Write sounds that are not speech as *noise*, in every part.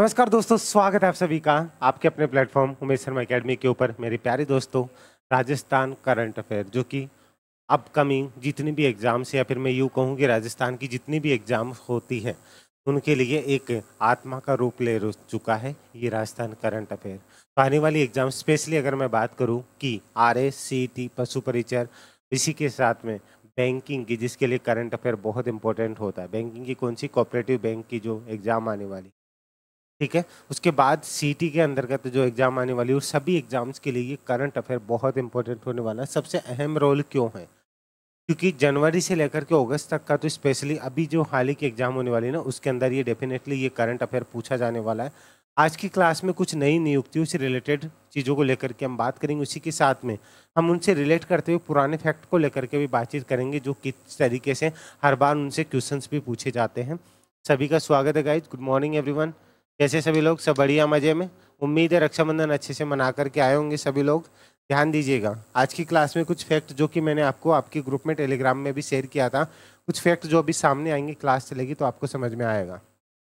नमस्कार दोस्तों स्वागत है आप सभी का आपके अपने प्लेटफॉर्म उमेश शर्मा अकेडमी के ऊपर मेरे प्यारे दोस्तों राजस्थान करंट अफेयर जो कि अपकमिंग जितनी भी एग्ज़ाम्स या फिर मैं यूँ कहूँ कि राजस्थान की जितनी भी एग्ज़ाम होती है उनके लिए एक आत्मा का रूप ले चुका है ये राजस्थान करंट अफेयर तो आने वाली एग्ज़ाम स्पेशली अगर मैं बात करूँ कि आर एस सी टी पशु परिचय इसी के साथ में बैंकिंग की जिसके लिए करंट अफेयर बहुत इंपॉर्टेंट होता है बैंकिंग की कौन सी कोऑपरेटिव बैंक की जो एग्ज़ाम आने वाली ठीक है उसके बाद सी के अंतर्गत जो एग्ज़ाम आने वाली है सभी एग्ज़ाम्स के लिए ये करंट अफेयर बहुत इंपॉर्टेंट होने वाला है सबसे अहम रोल क्यों है क्योंकि जनवरी से लेकर के अगस्त तक का तो स्पेशली अभी जो हाल ही की एग्ज़ाम होने वाली है ना उसके अंदर ये डेफिनेटली ये करंट अफेयर पूछा जाने वाला है आज की क्लास में कुछ नई नियुक्तियों से रिलेटेड चीज़ों को लेकर के हम बात करेंगे उसी के साथ में हम उनसे रिलेट करते हुए पुराने फैक्ट को लेकर के भी बातचीत करेंगे जो किस तरीके से हर बार उनसे क्वेश्चंस भी पूछे जाते हैं सभी का स्वागत है गाइज गुड मॉर्निंग एवरीवन कैसे सभी लोग सब बढ़िया मज़े में उम्मीद है रक्षाबंधन अच्छे से मना करके आए होंगे सभी लोग ध्यान दीजिएगा आज की क्लास में कुछ फैक्ट जो कि मैंने आपको आपके ग्रुप में टेलीग्राम में भी शेयर किया था कुछ फैक्ट जो अभी सामने आएंगे क्लास चलेगी तो आपको समझ में आएगा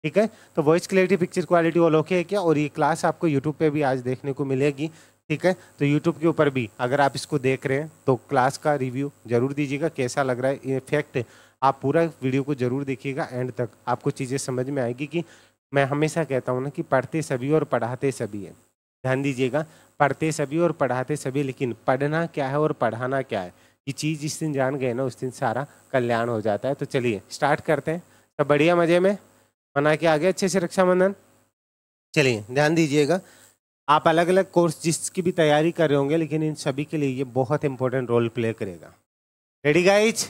ठीक है तो वॉइस क्लियरिटी पिक्चर क्वालिटी वो लोके है क्या और ये क्लास आपको यूट्यूब पर भी आज देखने को मिलेगी ठीक है तो यूट्यूब के ऊपर भी अगर आप इसको देख रहे हैं तो क्लास का रिव्यू जरूर दीजिएगा कैसा लग रहा है ये फैक्ट आप पूरा वीडियो को जरूर देखिएगा एंड तक आपको चीज़ें समझ में आएगी कि मैं हमेशा कहता हूँ ना कि पढ़ते सभी और पढ़ाते सभी है ध्यान दीजिएगा पढ़ते सभी और पढ़ाते सभी लेकिन पढ़ना क्या है और पढ़ाना क्या है ये चीज़ जिस दिन जान गए ना उस दिन सारा कल्याण हो जाता है तो चलिए स्टार्ट करते हैं सब बढ़िया मज़े में मना के आगे अच्छे से रक्षाबंधन चलिए ध्यान दीजिएगा आप अलग अलग कोर्स जिसकी भी तैयारी कर रहे होंगे लेकिन इन सभी के लिए ये बहुत इंपॉर्टेंट रोल प्ले करेगा रेडी गाइज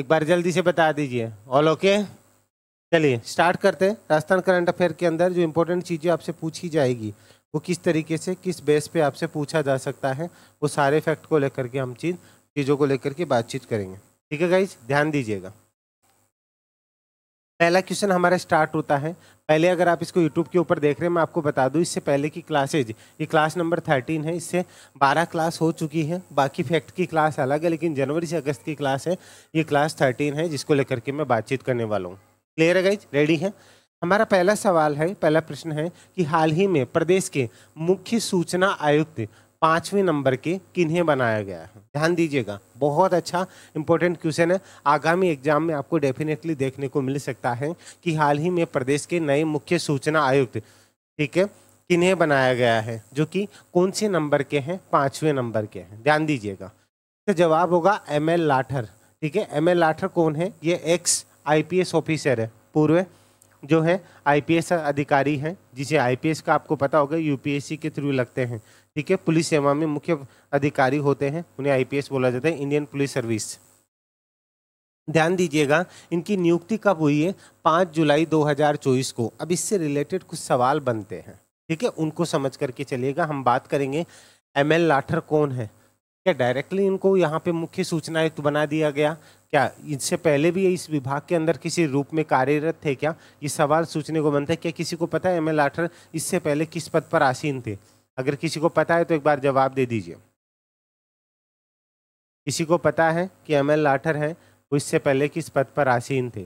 एक बार जल्दी से बता दीजिए ऑल ओके चलिए स्टार्ट करते हैं राजस्थान करंट अफेयर के अंदर जो इम्पोर्टेंट चीज़ें आपसे पूछी जाएगी वो किस तरीके से किस बेस पे आपसे पूछा जा सकता है वो सारे फैक्ट को लेकर के हम चीज चीज़ों को लेकर के बातचीत करेंगे ठीक है गाइज ध्यान दीजिएगा पहला क्वेश्चन हमारा स्टार्ट होता है पहले अगर आप इसको यूट्यूब के ऊपर देख रहे हैं मैं आपको बता दूं इससे पहले की क्लासेज ये क्लास नंबर थर्टीन है इससे बारह क्लास हो चुकी है बाकी फैक्ट की क्लास अलग है लेकिन जनवरी से अगस्त की क्लास है ये क्लास थर्टीन है जिसको लेकर के मैं बातचीत करने वाला हूँ क्लियर है गाइज रेडी है हमारा पहला सवाल है पहला प्रश्न है कि हाल ही में प्रदेश के मुख्य सूचना आयुक्त पाँचवें नंबर के किन्हें बनाया गया है ध्यान दीजिएगा बहुत अच्छा इंपॉर्टेंट क्वेश्चन है आगामी एग्जाम में आपको डेफिनेटली देखने को मिल सकता है कि हाल ही में प्रदेश के नए मुख्य सूचना आयुक्त ठीक है किन्हें बनाया गया है जो कि कौन से नंबर के हैं पाँचवें नंबर के हैं ध्यान दीजिएगा तो जवाब होगा एम एल लाठर ठीक है एम एल लाठर कौन है ये एक्स आईपीएस ऑफिसर है पूर्व जो है आईपीएस अधिकारी हैं जिसे आईपीएस का आपको पता होगा यूपीएससी के थ्रू लगते हैं ठीक है पुलिस सेवा में मुख्य अधिकारी होते हैं उन्हें आईपीएस बोला जाता है इंडियन पुलिस सर्विस ध्यान दीजिएगा इनकी नियुक्ति कब हुई है पाँच जुलाई 2024 को अब इससे रिलेटेड कुछ सवाल बनते हैं ठीक है उनको समझ करके चलिएगा हम बात करेंगे एम एल लाठर कौन है क्या डायरेक्टली इनको यहाँ पे मुख्य सूचना आयुक्त बना दिया गया क्या इससे पहले भी इस विभाग के अंदर किसी रूप में कार्यरत थे क्या ये सवाल सोचने को बनता है क्या किसी को पता है एम एल आठर इससे पहले किस पद पर आसीन थे अगर किसी को पता है तो एक बार जवाब दे दीजिए किसी को पता है कि एम एल लाठर हैं वो इससे पहले किस पद पर आसीन थे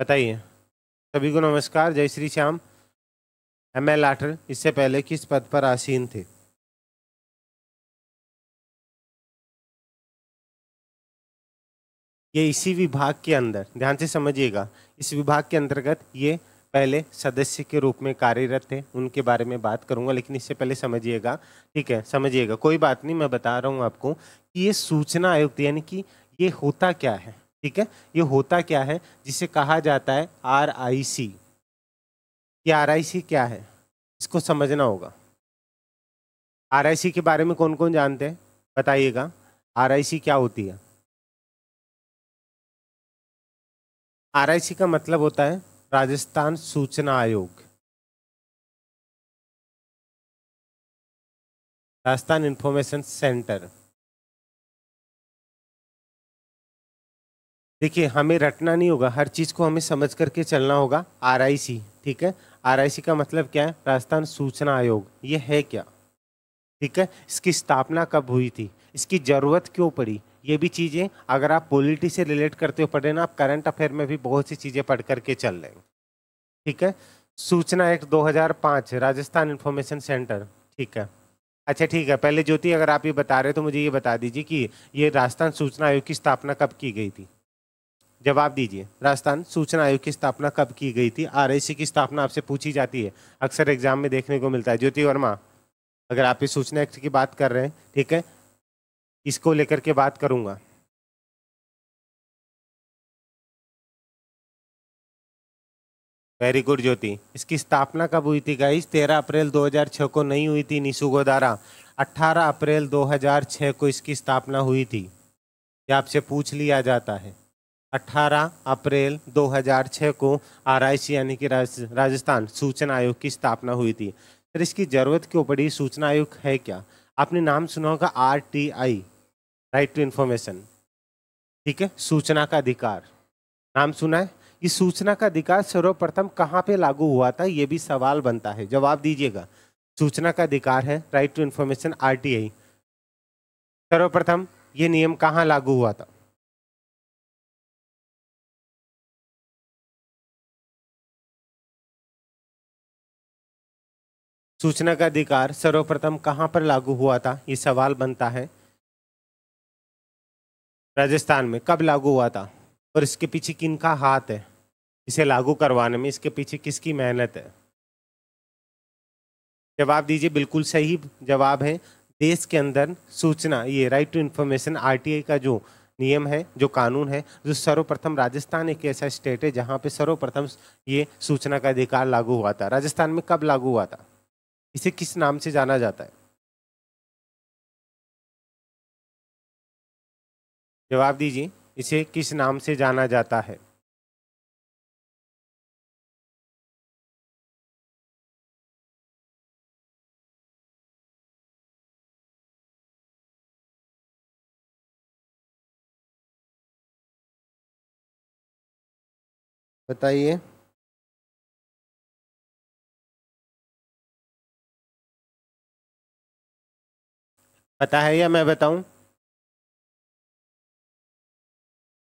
बताइए सभी को नमस्कार जय श्री श्याम एम एल लाठर इससे पहले किस पद पर आसीन थे ये इसी विभाग के अंदर ध्यान से समझिएगा इस विभाग के अंतर्गत ये पहले सदस्य के रूप में कार्यरत थे उनके बारे में बात करूंगा लेकिन इससे पहले समझिएगा ठीक है समझिएगा कोई बात नहीं मैं बता रहा हूँ आपको कि ये सूचना आयुक्त यानी कि ये होता क्या है ठीक है ये होता क्या है जिसे कहा जाता है आर आई सी ये आर आई सी क्या है इसको समझना होगा आर आई सी के बारे में कौन कौन जानते हैं बताइएगा आर आई सी क्या होती है आर का मतलब होता है राजस्थान सूचना आयोग राजस्थान इंफॉर्मेशन सेंटर देखिए हमें रटना नहीं होगा हर चीज़ को हमें समझ करके चलना होगा आर ठीक है आर का मतलब क्या है राजस्थान सूचना आयोग ये है क्या ठीक है इसकी स्थापना कब हुई थी इसकी ज़रूरत क्यों पड़ी ये भी चीज़ें अगर आप पॉलिटी से रिलेट करते हो पढ़े ना आप करंट अफेयर में भी बहुत सी चीज़ें पढ़ करके चल रहे हैं ठीक है सूचना एक्ट 2005 राजस्थान इन्फॉर्मेशन सेंटर ठीक है अच्छा ठीक है पहले ज्योति अगर आप ये बता रहे हो तो मुझे ये बता दीजिए कि ये राजस्थान सूचना आयोग की स्थापना कब की गई थी जवाब दीजिए राजस्थान सूचना आयोग की स्थापना कब की गई थी आर की स्थापना आपसे पूछी जाती है अक्सर एग्जाम में देखने को मिलता है ज्योति वर्मा अगर आप इस सूचना एक्ट की बात कर रहे हैं ठीक है इसको लेकर के बात करूँगा वेरी गुड ज्योति इसकी स्थापना कब हुई थी गाइस 13 अप्रैल 2006 को नहीं हुई थी निशु गोदारा अठारह अप्रैल 2006 को इसकी स्थापना हुई थी यह आपसे पूछ लिया जाता है 18 अप्रैल 2006 को आर यानी कि राजस्थान सूचना आयोग की स्थापना हुई थी सर इसकी ज़रूरत क्यों पड़ी सूचना आयोग है क्या आपने नाम सुना होगा आर राइट टू इन्फॉर्मेशन ठीक है सूचना का अधिकार नाम सुना है ये सूचना का अधिकार सर्वप्रथम कहाँ पे लागू हुआ था ये भी सवाल बनता है जवाब दीजिएगा सूचना का अधिकार है राइट टू इन्फॉर्मेशन आरटीआई सर्वप्रथम ये नियम कहाँ लागू हुआ था सूचना का अधिकार सर्वप्रथम कहाँ पर लागू हुआ था ये सवाल बनता है राजस्थान में कब लागू हुआ था और इसके पीछे किन का हाथ है इसे लागू करवाने में इसके पीछे किसकी मेहनत है जवाब दीजिए बिल्कुल सही जवाब है देश के अंदर सूचना ये राइट टू इन्फॉर्मेशन आर का जो नियम है जो कानून है जो सर्वप्रथम राजस्थान एक ऐसा स्टेट है जहाँ पे सर्वप्रथम ये सूचना का अधिकार लागू हुआ था राजस्थान में कब लागू हुआ था इसे किस नाम से जाना जाता है जवाब दीजिए इसे किस नाम से जाना जाता है बताइए पता है या मैं बताऊं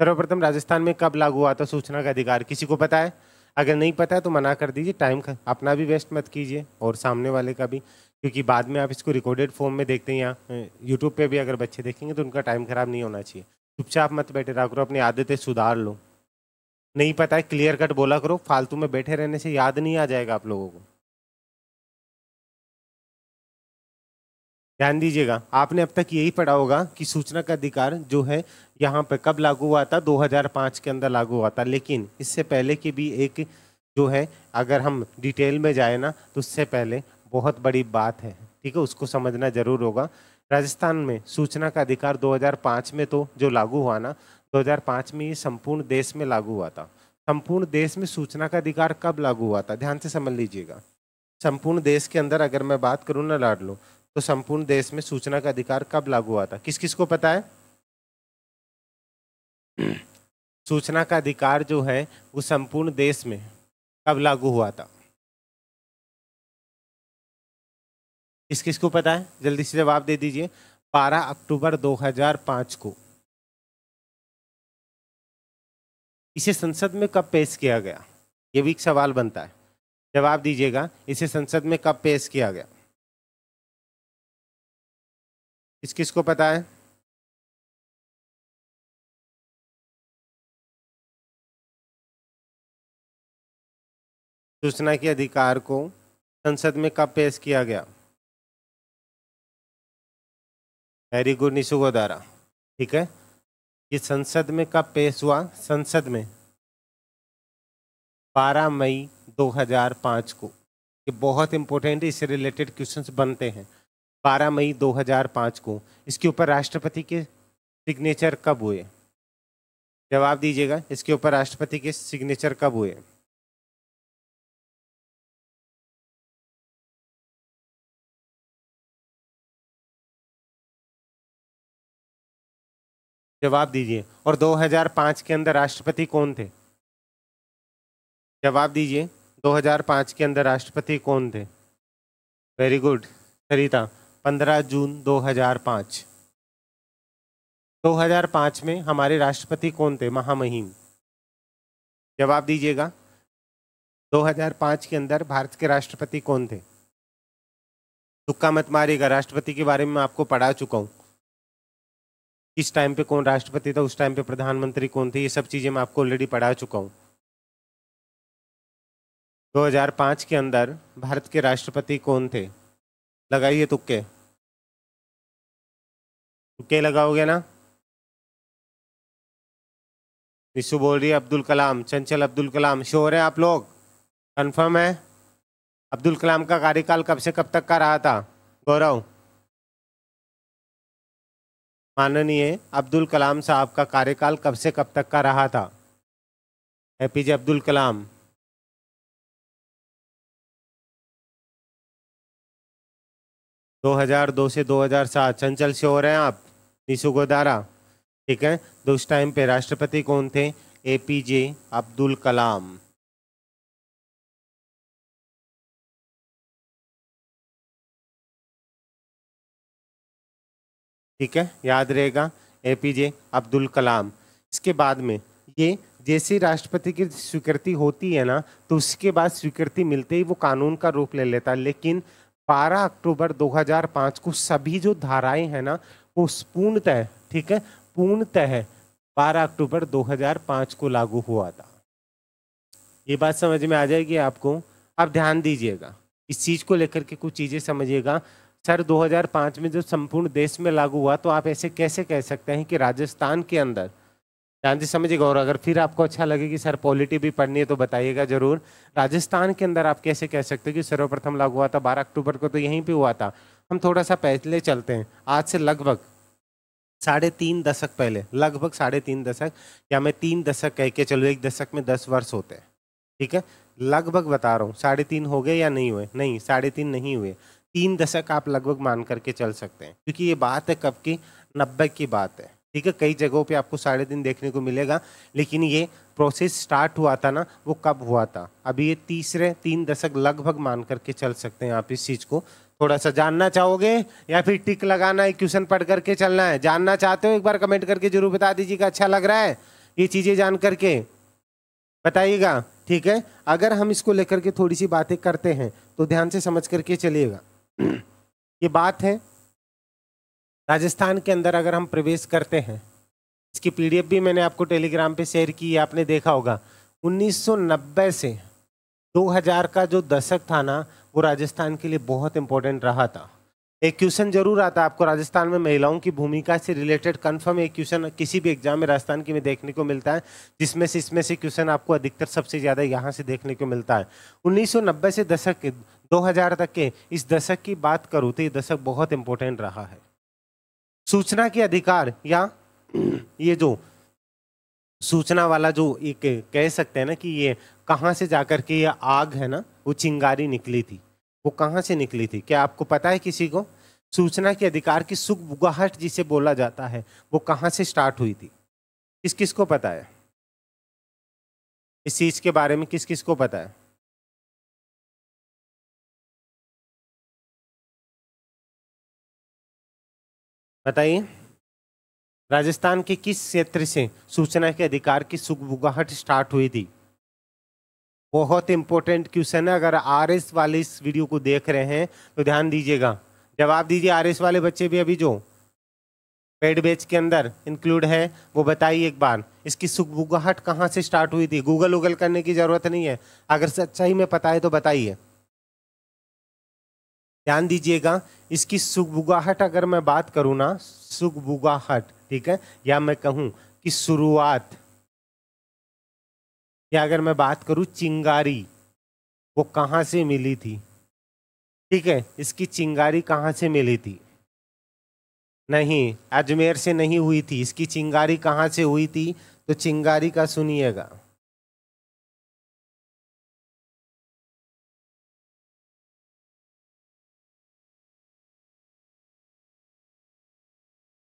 सर्वप्रथम राजस्थान में कब लागू हुआ था सूचना का अधिकार किसी को पता है अगर नहीं पता है तो मना कर दीजिए टाइम अपना भी वेस्ट मत कीजिए और सामने वाले का भी क्योंकि बाद में आप इसको रिकॉर्डेड फॉर्म में देखते हैं यहाँ यूट्यूब पे भी अगर बच्चे देखेंगे तो उनका टाइम ख़राब नहीं होना चाहिए चुपचाप मत बैठे रहा करो अपनी आदतें सुधार लो नहीं पता है क्लियर कट बोला करो फालतू में बैठे रहने से याद नहीं आ जाएगा आप लोगों को ध्यान दीजिएगा आपने अब तक यही पढ़ा होगा कि सूचना का अधिकार जो है यहाँ पर कब लागू हुआ था 2005 के अंदर लागू हुआ था लेकिन इससे पहले की भी एक जो है अगर हम डिटेल में जाए ना तो उससे पहले बहुत बड़ी बात है ठीक है उसको समझना जरूर होगा राजस्थान में सूचना का अधिकार 2005 में तो जो लागू हुआ ना 2005 में ये संपूर्ण देश में लागू हुआ था संपूर्ण देश में सूचना का अधिकार कब लागू हुआ था ध्यान से समझ लीजिएगा संपूर्ण देश के अंदर अगर मैं बात करूँ ना लाडलो तो संपूर्ण देश में सूचना का अधिकार कब लागू हुआ था किस किस को पता है *clears throat* सूचना का अधिकार जो है वो संपूर्ण देश में कब लागू हुआ था किस किस को पता है जल्दी से जवाब दे दीजिए 12 अक्टूबर 2005 को इसे संसद में कब पेश किया गया ये भी एक सवाल बनता है जवाब दीजिएगा इसे संसद में कब पेश किया गया किस किस को पता है सूचना के अधिकार को संसद में कब पेश किया गया वेरी गुड निशु गोदारा ठीक है ये संसद में कब पेश हुआ संसद में 12 मई 2005 को ये बहुत इंपॉर्टेंट इससे रिलेटेड क्वेश्चंस बनते हैं 12 मई 2005 को इसके ऊपर राष्ट्रपति के सिग्नेचर कब हुए जवाब दीजिएगा इसके ऊपर राष्ट्रपति के सिग्नेचर कब हुए जवाब दीजिए और 2005 के अंदर राष्ट्रपति कौन थे जवाब दीजिए 2005 के अंदर राष्ट्रपति कौन थे वेरी गुड सरिता 15 जून 2005 2005 में हमारे राष्ट्रपति कौन थे महामहिम जवाब दीजिएगा 2005 के अंदर भारत के राष्ट्रपति कौन थे तुक्का मत मारिएगा राष्ट्रपति के बारे में आपको पढ़ा चुका हूँ किस टाइम पे कौन राष्ट्रपति था उस टाइम पे प्रधानमंत्री कौन थे ये सब चीज़ें मैं आपको ऑलरेडी पढ़ा चुका हूँ 2005 के अंदर भारत के राष्ट्रपति कौन थे लगाइए तुक्के तुक्के लगाओगे ना निशु बोल रही है अब्दुल कलाम चंचल अब्दुल कलाम शोर है आप लोग कंफर्म है अब्दुल कलाम का कार्यकाल कब से कब तक का रहा था गौरव माननीय अब्दुल कलाम साहब का कार्यकाल कब से कब तक का रहा था एपीजे अब्दुल कलाम 2002 से 2007 चंचल से हो रहे हैं आप निशु गोदारा ठीक है तो उस टाइम पे राष्ट्रपति कौन थे ए पी जे अब्दुल कलाम ठीक है याद रहेगा ए पी जे अब्दुल कलाम इसके बाद में ये जैसे राष्ट्रपति की स्वीकृति होती है ना तो उसके बाद स्वीकृति मिलते ही वो कानून का रूप ले लेता है लेकिन 12 अक्टूबर 2005 को सभी जो धाराएं हैं ना वो पूर्णतः ठीक है पूर्णतः 12 अक्टूबर 2005 को लागू हुआ था ये बात समझ में आ जाएगी आपको आप ध्यान दीजिएगा इस चीज़ को लेकर के कुछ चीज़ें समझिएगा सर 2005 में जब संपूर्ण देश में लागू हुआ तो आप ऐसे कैसे कह सकते हैं कि राजस्थान के अंदर ध्यान से समझिएगा और अगर फिर आपको अच्छा लगे कि सर पॉलिटी भी पढ़नी है तो बताइएगा जरूर राजस्थान के अंदर आप कैसे कह सकते हो कि सर्वप्रथम लागू हुआ था बारह अक्टूबर को तो यहीं पर हुआ था हम थोड़ा सा पहले चलते हैं आज से लगभग साढ़े तीन दशक पहले लगभग साढ़े तीन दशक या मैं तीन दशक कह के चलो एक दशक में दस वर्ष होते हैं ठीक है लगभग बता रहा हूँ साढ़े तीन हो गए या नहीं हुए नहीं साढ़े तीन नहीं हुए तीन दशक आप लगभग मान करके चल सकते हैं क्योंकि ये बात है कब की नब्बे की बात है ठीक है कई जगहों पे आपको सारे दिन देखने को मिलेगा लेकिन ये प्रोसेस स्टार्ट हुआ था ना वो कब हुआ था अभी ये तीसरे तीन दशक लगभग मान करके चल सकते हैं आप इस चीज़ को थोड़ा सा जानना चाहोगे या फिर टिक लगाना है क्वेश्चन पढ़ करके चलना है जानना चाहते हो एक बार कमेंट करके जरूर बता कि अच्छा लग रहा है ये चीज़ें जान करके बताइएगा ठीक है अगर हम इसको लेकर के थोड़ी सी बातें करते हैं तो ध्यान से समझ करके चलिएगा *clears throat* ये बात है राजस्थान के अंदर अगर हम प्रवेश करते हैं इसकी पीडीएफ भी मैंने आपको टेलीग्राम पे शेयर की आपने देखा होगा 1990 से 2000 का जो दशक था ना वो राजस्थान के लिए बहुत इंपॉर्टेंट रहा था एक क्वेश्चन जरूर आता आपको राजस्थान में महिलाओं की भूमिका से रिलेटेड कंफर्म एक क्वेश्चन किसी भी एग्जाम में राजस्थान की में देखने को मिलता है जिसमें से इसमें से क्वेश्चन आपको अधिकतर सबसे ज़्यादा यहाँ से देखने को मिलता है उन्नीस से दशक दो तक के इस दशक की बात करूँ तो ये दशक बहुत इंपॉर्टेंट रहा है सूचना के अधिकार या ये जो सूचना वाला जो एक कह सकते हैं ना कि ये कहाँ से जाकर के ये आग है ना वो चिंगारी निकली थी वो कहाँ से निकली थी क्या आपको पता है किसी को सूचना के अधिकार की बुगाहट जिसे बोला जाता है वो कहाँ से स्टार्ट हुई थी किस किस को पता है इस चीज़ के बारे में किस किस को पता है बताइए राजस्थान के किस क्षेत्र से सूचना के अधिकार की सुगबुगाहट स्टार्ट हुई थी बहुत इंपॉर्टेंट क्वेश्चन है अगर आरएस वाले इस वीडियो को देख रहे हैं तो ध्यान दीजिएगा जवाब दीजिए आरएस वाले बच्चे भी अभी जो पेड बेच के अंदर इंक्लूड है वो बताइए एक बार इसकी सुगबुगाहट कहाँ से स्टार्ट हुई थी गूगल उगल करने की ज़रूरत नहीं है अगर सच्चाई में पता है तो बताइए ध्यान दीजिएगा इसकी सुखबुगाहट अगर मैं बात करूँ ना सुखबुगाहट ठीक है या मैं कहूँ कि शुरुआत या अगर मैं बात करूँ चिंगारी वो कहाँ से मिली थी ठीक है इसकी चिंगारी कहाँ से मिली थी नहीं अजमेर से नहीं हुई थी इसकी चिंगारी कहाँ से हुई थी तो चिंगारी का सुनिएगा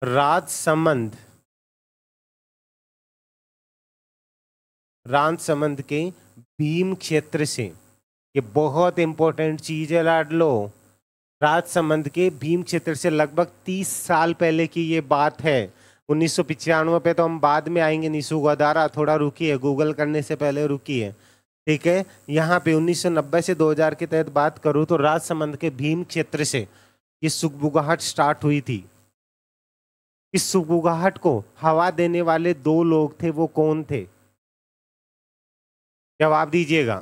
राज संबंध राज संबंध के भीम क्षेत्र से ये बहुत इंपॉर्टेंट चीज है लाड लो राज संबंध के भीम क्षेत्र से लगभग तीस साल पहले की ये बात है उन्नीस सौ पे तो हम बाद में आएंगे निशु गदारा थोड़ा रुकी है गूगल करने से पहले रुकी है ठीक है यहाँ पे 1990 से 2000 के तहत बात करूँ तो राज संबंध के भीम क्षेत्र से ये सुखबुगाहट स्टार्ट हुई थी इस सुगुगाहट को हवा देने वाले दो लोग थे वो कौन थे जवाब दीजिएगा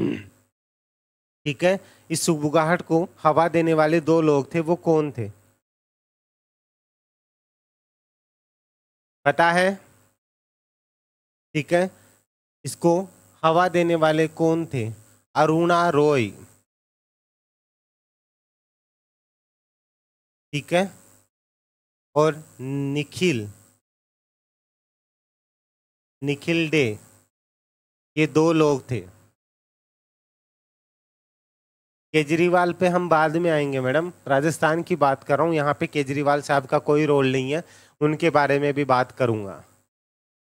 ठीक है इस सुगुगाहट को हवा देने वाले दो लोग थे वो कौन थे पता है ठीक है इसको हवा देने वाले कौन थे अरुणा रॉय ठीक है और निखिल निखिल डे ये दो लोग थे केजरीवाल पे हम बाद में आएंगे मैडम राजस्थान की बात कर रहा हूँ यहाँ पे केजरीवाल साहब का कोई रोल नहीं है उनके बारे में भी बात करूँगा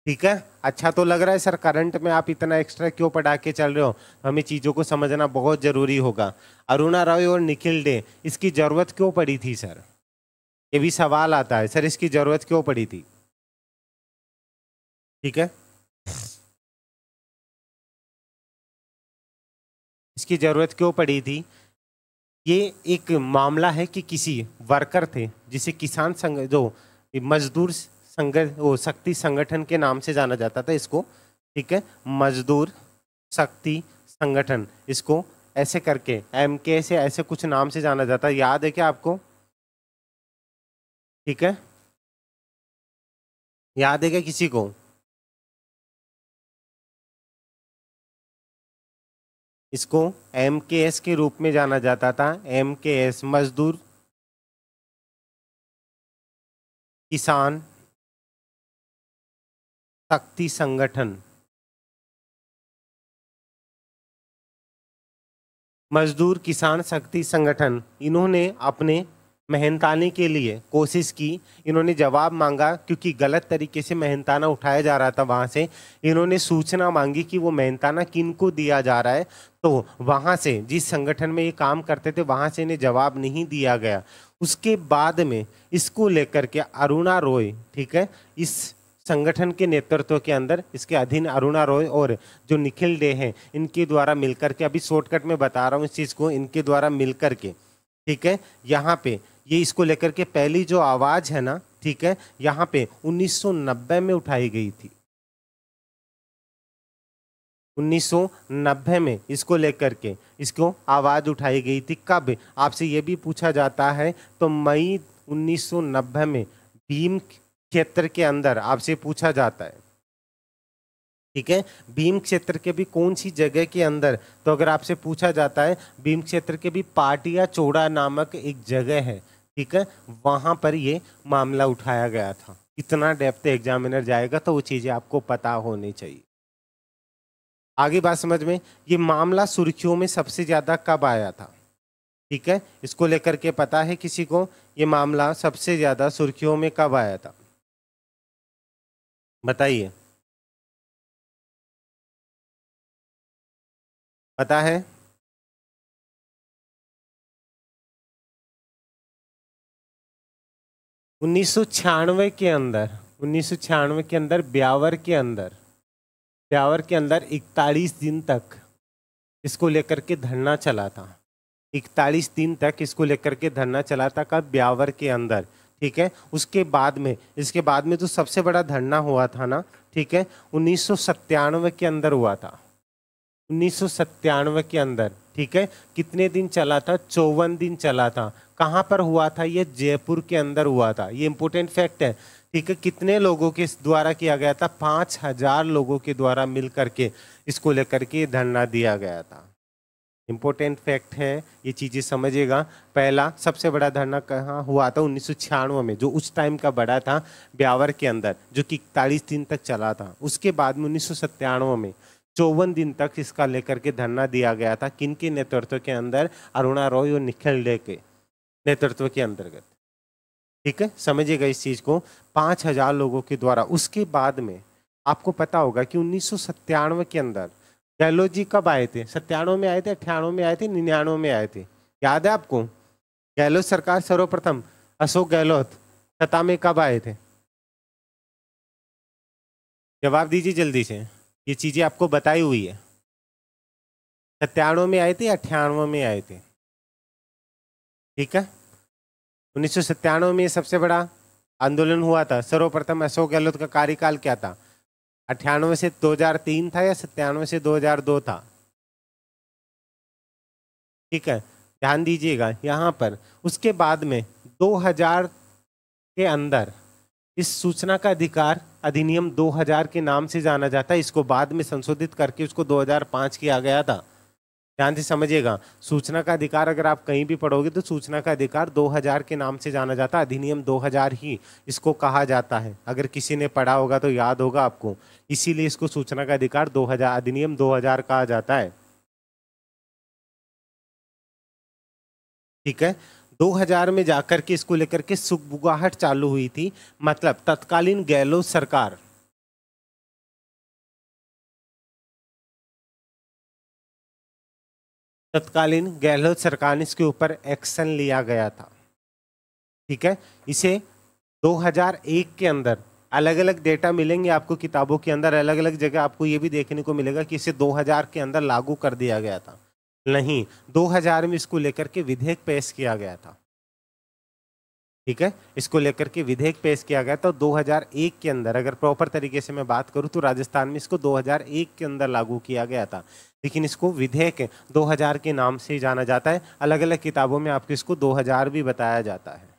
ठीक है अच्छा तो लग रहा है सर करंट में आप इतना एक्स्ट्रा क्यों पढ़ा के चल रहे हो हमें चीज़ों को समझना बहुत ज़रूरी होगा अरुणा राय और निखिल डे इसकी ज़रूरत क्यों पड़ी थी सर ये भी सवाल आता है सर इसकी ज़रूरत क्यों पड़ी थी ठीक है इसकी ज़रूरत क्यों पड़ी थी ये एक मामला है कि किसी वर्कर थे जिसे किसान संग जो मजदूर संगठ वो शक्ति संगठन के नाम से जाना जाता था इसको ठीक है मजदूर शक्ति संगठन इसको ऐसे करके एम के से ऐसे कुछ नाम से जाना जाता है याद है क्या आपको ठीक है याद है क्या किसी को इसको एम के एस के रूप में जाना जाता था एम के एस मजदूर किसान शक्ति संगठन मजदूर किसान शक्ति संगठन इन्होंने अपने मेहनताने के लिए कोशिश की इन्होंने जवाब मांगा क्योंकि गलत तरीके से मेहनताना उठाया जा रहा था वहाँ से इन्होंने सूचना मांगी कि वो मेहनताना किन को दिया जा रहा है तो वहाँ से जिस संगठन में ये काम करते थे वहाँ से इन्हें जवाब नहीं दिया गया उसके बाद में इसको लेकर के अरुणा रॉय ठीक है इस संगठन के नेतृत्व के अंदर इसके अधीन अरुणा रॉय और जो निखिल डे हैं इनके द्वारा मिलकर के अभी शॉर्टकट में बता रहा हूँ इस चीज़ को इनके द्वारा मिलकर के ठीक है यहाँ पे ये इसको लेकर के पहली जो आवाज़ है ना ठीक है यहाँ पे 1990 में उठाई गई थी 1990 में इसको लेकर के इसको आवाज़ उठाई गई थी कब आपसे ये भी पूछा जाता है तो मई 1990 में भीम क्षेत्र के अंदर आपसे पूछा जाता है ठीक है भीम क्षेत्र के भी कौन सी जगह के अंदर तो अगर आपसे पूछा जाता है भीम क्षेत्र के भी पाटिया चोड़ा नामक एक जगह है ठीक है वहाँ पर ये मामला उठाया गया था इतना डेप्थ एग्जामिनर जाएगा तो वो चीज़ें आपको पता होनी चाहिए आगे बात समझ में ये मामला सुर्खियों में सबसे ज़्यादा कब आया था ठीक है इसको लेकर के पता है किसी को ये मामला सबसे ज़्यादा सुर्खियों में कब आया था बताइए पता है उन्नीस के अंदर उन्नीस के अंदर ब्यावर के अंदर ब्यावर के अंदर इकतालीस दिन तक इसको लेकर के धरना चला था इकतालीस दिन तक इसको लेकर के धरना चला था कब ब्यावर के अंदर ठीक है उसके बाद में इसके बाद में जो तो सबसे बड़ा धरना हुआ था ना ठीक है उन्नीस के अंदर हुआ था उन्नीस के अंदर ठीक है कितने दिन चला था चौवन दिन चला था कहाँ पर हुआ था ये जयपुर के अंदर हुआ था ये इम्पोर्टेंट फैक्ट है ठीक है कितने लोगों के द्वारा किया गया था पाँच हजार लोगों के द्वारा मिल करके इसको लेकर के धरना दिया गया था इम्पोर्टेंट फैक्ट है ये चीज़ें समझिएगा पहला सबसे बड़ा धरना कहाँ हुआ था उन्नीस में जो उस टाइम का बड़ा था ब्यावर के अंदर जो कि इकतालीस दिन तक चला था उसके बाद में उन्नीस में चौवन दिन तक इसका लेकर के धरना दिया गया था किन के नेतृत्व के अंदर अरुणा रॉय और निखिल डे के नेतृत्व के अंतर्गत ठीक है समझिएगा इस चीज़ को पाँच हजार लोगों के द्वारा उसके बाद में आपको पता होगा कि उन्नीस के अंदर गहलोत जी कब आए थे सत्तानवे में आए थे अठानवे में आए थे निन्यानवे में आए थे याद है आपको गहलोत सरकार सर्वप्रथम अशोक गहलोत सत्ता में कब आए थे जवाब दीजिए जल्दी से ये चीज़ें आपको बताई हुई है सत्तानवे में आए थे अठानवे में आए थे ठीक है उन्नीस में सबसे बड़ा आंदोलन हुआ था सर्वप्रथम अशोक गहलोत का कार्यकाल क्या था अठानवे से 2003 था या सत्तानवे से 2002 था ठीक है ध्यान दीजिएगा यहाँ पर उसके बाद में 2000 के अंदर इस सूचना का अधिकार अधिनियम 2000 के नाम से जाना जाता है इसको बाद में संशोधित करके उसको 2005 किया गया था ध्यान से समझिएगा सूचना का अधिकार अगर आप कहीं भी पढ़ोगे तो सूचना का अधिकार 2000 के नाम से जाना जाता है अधिनियम 2000 ही इसको कहा जाता है अगर किसी ने पढ़ा होगा तो याद होगा आपको इसीलिए इसको सूचना का अधिकार 2000 अधिनियम 2000 कहा जाता है ठीक है 2000 में जाकर के इसको लेकर के सुखबुगाहट चालू हुई थी मतलब तत्कालीन गहलोत सरकार तत्कालीन गहलोत सरकार ने इसके ऊपर एक्शन लिया गया था ठीक है इसे 2001 के अंदर अलग अलग डेटा मिलेंगे आपको किताबों के अंदर अलग अलग जगह आपको ये भी देखने को मिलेगा कि इसे 2000 के अंदर लागू कर दिया गया था नहीं 2000 में इसको लेकर के विधेयक पेश किया गया था ठीक है इसको लेकर के विधेयक पेश किया गया तो 2001 के अंदर अगर प्रॉपर तरीके से मैं बात करूं तो राजस्थान में इसको 2001 के अंदर लागू किया गया था लेकिन इसको विधेयक 2000 के नाम से जाना जाता है अलग अलग किताबों में आपको इसको 2000 भी बताया जाता है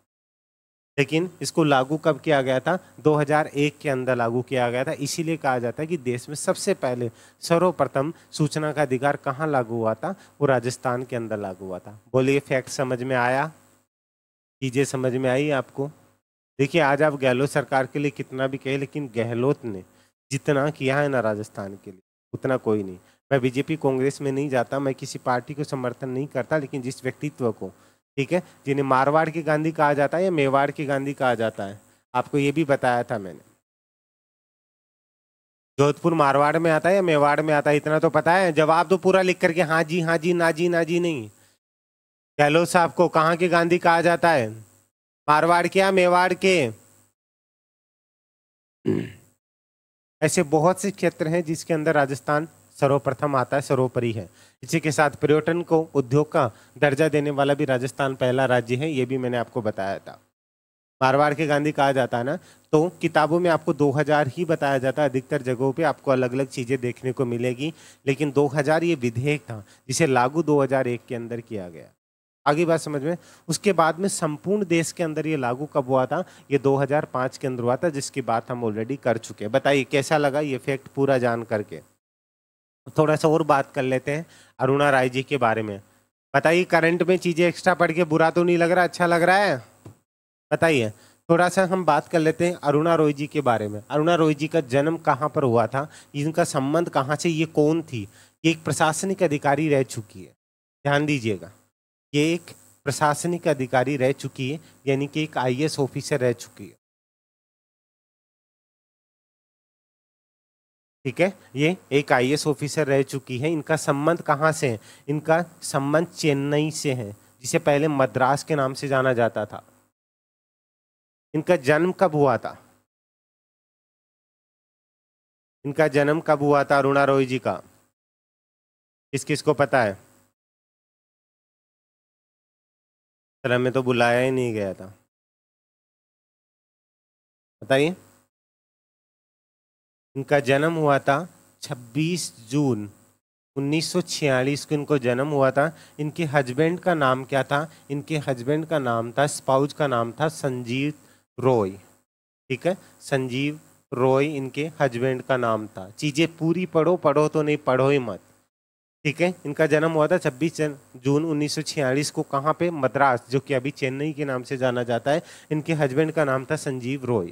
लेकिन इसको लागू कब किया गया था 2001 के अंदर लागू किया गया था इसीलिए कहा जाता है कि देश में सबसे पहले सर्वप्रथम सूचना का अधिकार कहाँ लागू हुआ था वो राजस्थान के अंदर लागू हुआ था बोलिए फैक्ट समझ में आया चीज़ें समझ में आई आपको देखिए आज आप गहलोत सरकार के लिए कितना भी कहे लेकिन गहलोत ने जितना किया है ना राजस्थान के लिए उतना कोई नहीं मैं बीजेपी कांग्रेस में नहीं जाता मैं किसी पार्टी को समर्थन नहीं करता लेकिन जिस व्यक्तित्व को ठीक है जिन्हें मारवाड़ के गांधी कहा जाता है या मेवाड़ के गांधी कहा जाता है आपको ये भी बताया था मैंने जोधपुर मारवाड़ में आता है या मेवाड़ में आता है इतना तो पता है जवाब तो पूरा लिख करके हाँ जी हाँ जी ना जी ना जी नहीं गहलोत साहब को कहाँ के गांधी कहा जाता है मारवाड़ के या मेवाड़ के ऐसे बहुत से क्षेत्र हैं जिसके अंदर राजस्थान सर्वप्रथम आता है सर्वोपरि है इसी के साथ पर्यटन को उद्योग का दर्जा देने वाला भी राजस्थान पहला राज्य है ये भी मैंने आपको बताया था मारवाड़ के गांधी कहा जाता है ना तो किताबों में आपको 2000 ही बताया जाता है अधिकतर जगहों पे आपको अलग अलग चीज़ें देखने को मिलेगी लेकिन 2000 ये विधेयक था जिसे लागू 2001 के अंदर किया गया आगे बात समझ में उसके बाद में संपूर्ण देश के अंदर ये लागू कब हुआ था ये 2005 के अंदर हुआ था जिसकी बात हम ऑलरेडी कर चुके हैं बताइए कैसा लगा ये फैक्ट पूरा जान करके थोड़ा सा और बात कर लेते हैं अरुणा राय जी के बारे में बताइए करंट में चीज़ें एक्स्ट्रा पढ़ के बुरा तो नहीं लग रहा अच्छा लग रहा है बताइए थोड़ा सा हम बात कर लेते हैं अरुणा रॉय जी के बारे में अरुणा रॉय जी का जन्म कहाँ पर हुआ था इनका संबंध कहाँ से ये कौन थी ये एक प्रशासनिक अधिकारी रह चुकी है ध्यान दीजिएगा ये एक प्रशासनिक अधिकारी रह चुकी है यानी कि एक आई ऑफिसर रह चुकी है ठीक है ये एक आई ऑफिसर रह चुकी है इनका संबंध कहाँ से है इनका संबंध चेन्नई से है जिसे पहले मद्रास के नाम से जाना जाता था इनका जन्म कब हुआ था इनका जन्म कब हुआ था अरुणा रॉय जी का किस किस को पता है सर हमें तो बुलाया ही नहीं गया था बताइए इनका जन्म हुआ था 26 जून 1946 को इनको जन्म हुआ था इनके हस्बैंड का नाम क्या था इनके हस्बैंड का नाम था स्पाउज का नाम था संजीव रॉय ठीक है संजीव रॉय इनके हस्बैंड का नाम था चीज़ें पूरी पढ़ो पढ़ो तो नहीं पढ़ो ही मत ठीक है इनका जन्म हुआ था 26 जून 1946 को कहाँ पे मद्रास जो कि अभी चेन्नई के नाम से जाना जाता है इनके हस्बैंड का नाम था संजीव रॉय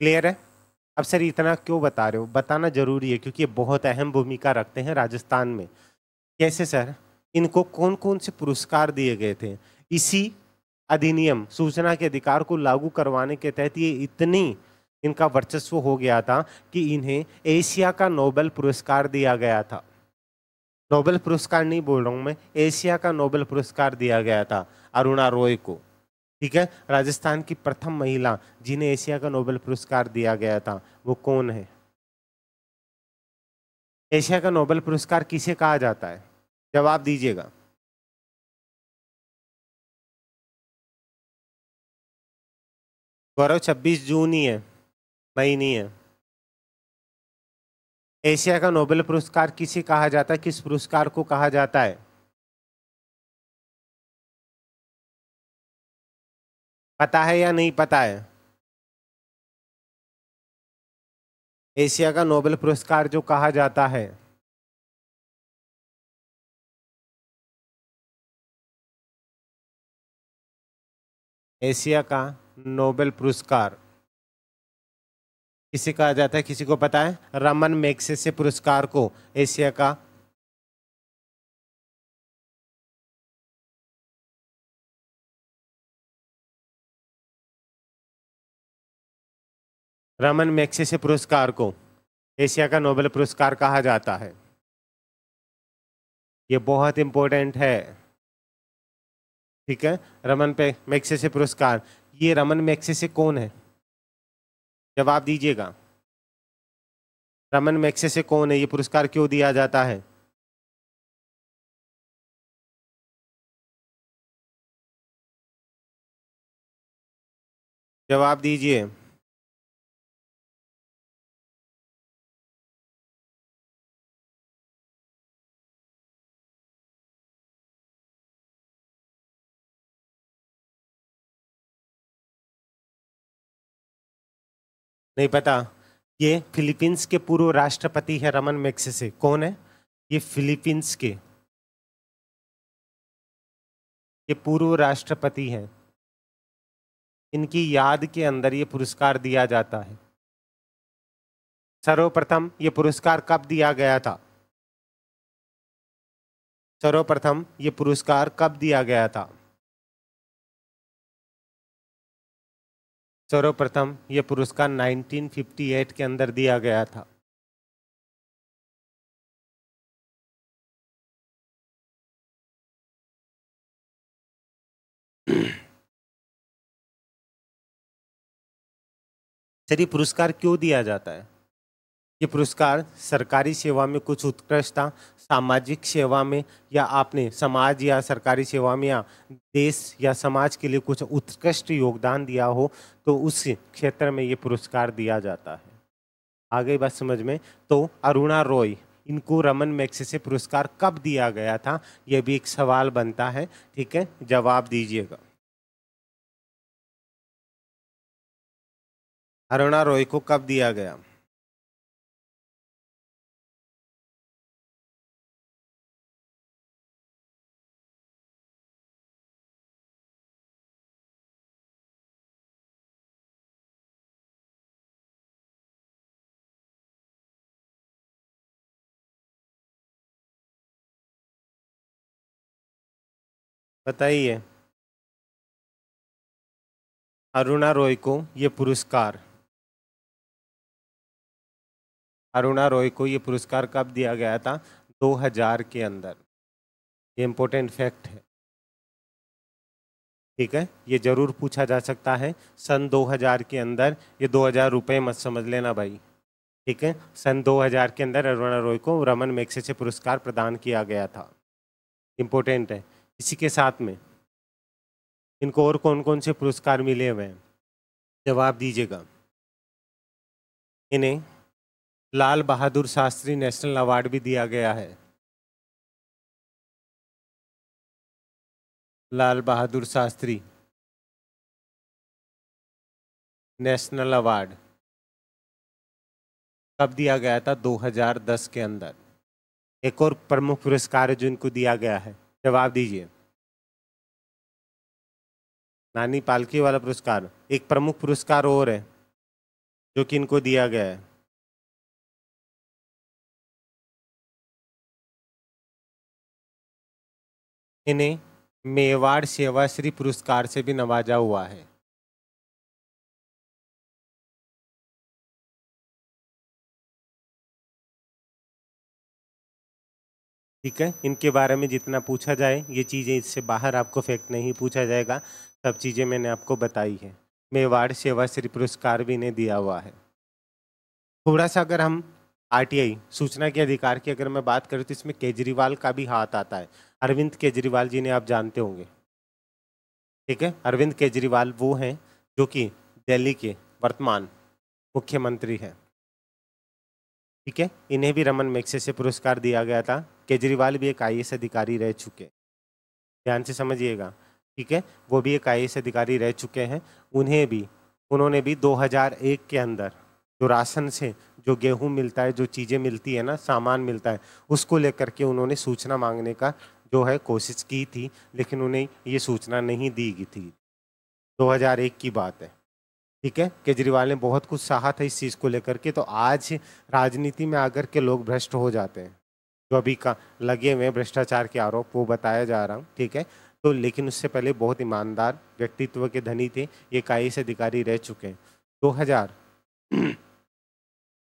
क्लियर है अब सर इतना क्यों बता रहे हो बताना जरूरी है क्योंकि ये बहुत अहम भूमिका रखते हैं राजस्थान में कैसे सर इनको कौन कौन से पुरस्कार दिए गए थे इसी अधिनियम सूचना के अधिकार को लागू करवाने के तहत ये इतनी इनका वर्चस्व हो गया था कि इन्हें एशिया का नोबेल पुरस्कार दिया गया था नोबेल पुरस्कार नहीं बोल रहा हूँ मैं एशिया का नोबेल पुरस्कार दिया गया था अरुणा रॉय को ठीक है राजस्थान की प्रथम महिला जिन्हें एशिया का नोबेल पुरस्कार दिया गया था वो कौन है एशिया का नोबेल पुरस्कार किसे कहा जाता है जवाब दीजिएगा गौरव 26 जून ही है वही नहीं है एशिया का नोबेल पुरस्कार किसे कहा जाता है किस पुरस्कार को कहा जाता है पता है या नहीं पता है एशिया का नोबेल पुरस्कार जो कहा जाता है एशिया का नोबेल पुरस्कार किसे कहा जाता है किसी को पता है रमन मैक्सेसे पुरस्कार को एशिया का रमन मैक्सेसे पुरस्कार को एशिया का नोबेल पुरस्कार कहा जाता है ये बहुत इम्पोर्टेंट है ठीक है रमन पे मैक्सेसे पुरस्कार ये रमन मैक्सेसे कौन है जवाब दीजिएगा रमन से कौन है ये पुरस्कार क्यों दिया जाता है जवाब दीजिए नहीं पता ये फिलीपींस के पूर्व राष्ट्रपति है रमन मैक्सेसे कौन है ये फिलीपींस के ये पूर्व राष्ट्रपति हैं इनकी याद के अंदर ये पुरस्कार दिया जाता है सर्वप्रथम ये पुरस्कार कब दिया गया था सर्वप्रथम ये पुरस्कार कब दिया गया था सर्वप्रथम ये पुरस्कार 1958 के अंदर दिया गया था सर *clears throat* ये पुरस्कार क्यों दिया जाता है ये पुरस्कार सरकारी सेवा में कुछ उत्कृष्टता सामाजिक सेवा में या आपने समाज या सरकारी सेवा में या देश या समाज के लिए कुछ उत्कृष्ट योगदान दिया हो तो उस क्षेत्र में ये पुरस्कार दिया जाता है आगे बात समझ में तो अरुणा रॉय इनको रमन मैक्स से पुरस्कार कब दिया गया था यह भी एक सवाल बनता है ठीक है जवाब दीजिएगा अरुणा रॉय को कब दिया गया बताइए अरुणा रॉय को ये पुरस्कार अरुणा रॉय को ये पुरस्कार कब दिया गया था 2000 के अंदर ये इम्पोर्टेंट फैक्ट है ठीक है ये जरूर पूछा जा सकता है सन 2000 के अंदर ये 2000 रुपए मत समझ लेना भाई ठीक है सन 2000 के अंदर अरुणा रॉय को रमन मैक्से से पुरस्कार प्रदान किया गया था इम्पोर्टेंट है इसी के साथ में इनको और कौन कौन से पुरस्कार मिले हुए हैं जवाब दीजिएगा इन्हें लाल बहादुर शास्त्री नेशनल अवार्ड भी दिया गया है लाल बहादुर शास्त्री नेशनल अवार्ड कब दिया गया था 2010 के अंदर एक और प्रमुख पुरस्कार जो इनको दिया गया है जवाब दीजिए नानी पालकी वाला पुरस्कार एक प्रमुख पुरस्कार और है जो कि इनको दिया गया है इन्हें मेवाड़ सेवाश्री पुरस्कार से भी नवाजा हुआ है ठीक है इनके बारे में जितना पूछा जाए ये चीज़ें इससे बाहर आपको फैक्ट नहीं पूछा जाएगा सब चीज़ें मैंने आपको बताई है मेवाड़ सेवा श्री पुरस्कार भी इन्हें दिया हुआ है थोड़ा सा अगर हम आरटीआई सूचना के अधिकार की अगर मैं बात करूँ तो इसमें केजरीवाल का भी हाथ आता है अरविंद केजरीवाल जी ने आप जानते होंगे ठीक है अरविंद केजरीवाल वो हैं जो कि दिल्ली के वर्तमान मुख्यमंत्री हैं ठीक है इन्हें भी रमन मैक्से से पुरस्कार दिया गया था केजरीवाल भी एक आई अधिकारी रह चुके ध्यान से समझिएगा ठीक है वो भी एक आई अधिकारी रह चुके हैं उन्हें भी उन्होंने भी 2001 के अंदर जो राशन से जो गेहूं मिलता है जो चीज़ें मिलती है ना सामान मिलता है उसको लेकर के उन्होंने सूचना मांगने का जो है कोशिश की थी लेकिन उन्हें ये सूचना नहीं दी गई थी 2001 की बात है ठीक है केजरीवाल ने बहुत कुछ सहा था इस चीज़ को लेकर के तो आज राजनीति में आकर के लोग भ्रष्ट हो जाते हैं जो अभी का लगे हुए भ्रष्टाचार के आरोप वो बताया जा रहा हूँ ठीक है तो लेकिन उससे पहले बहुत ईमानदार व्यक्तित्व के धनी थे ये काइस अधिकारी रह चुके हैं दो हज़ार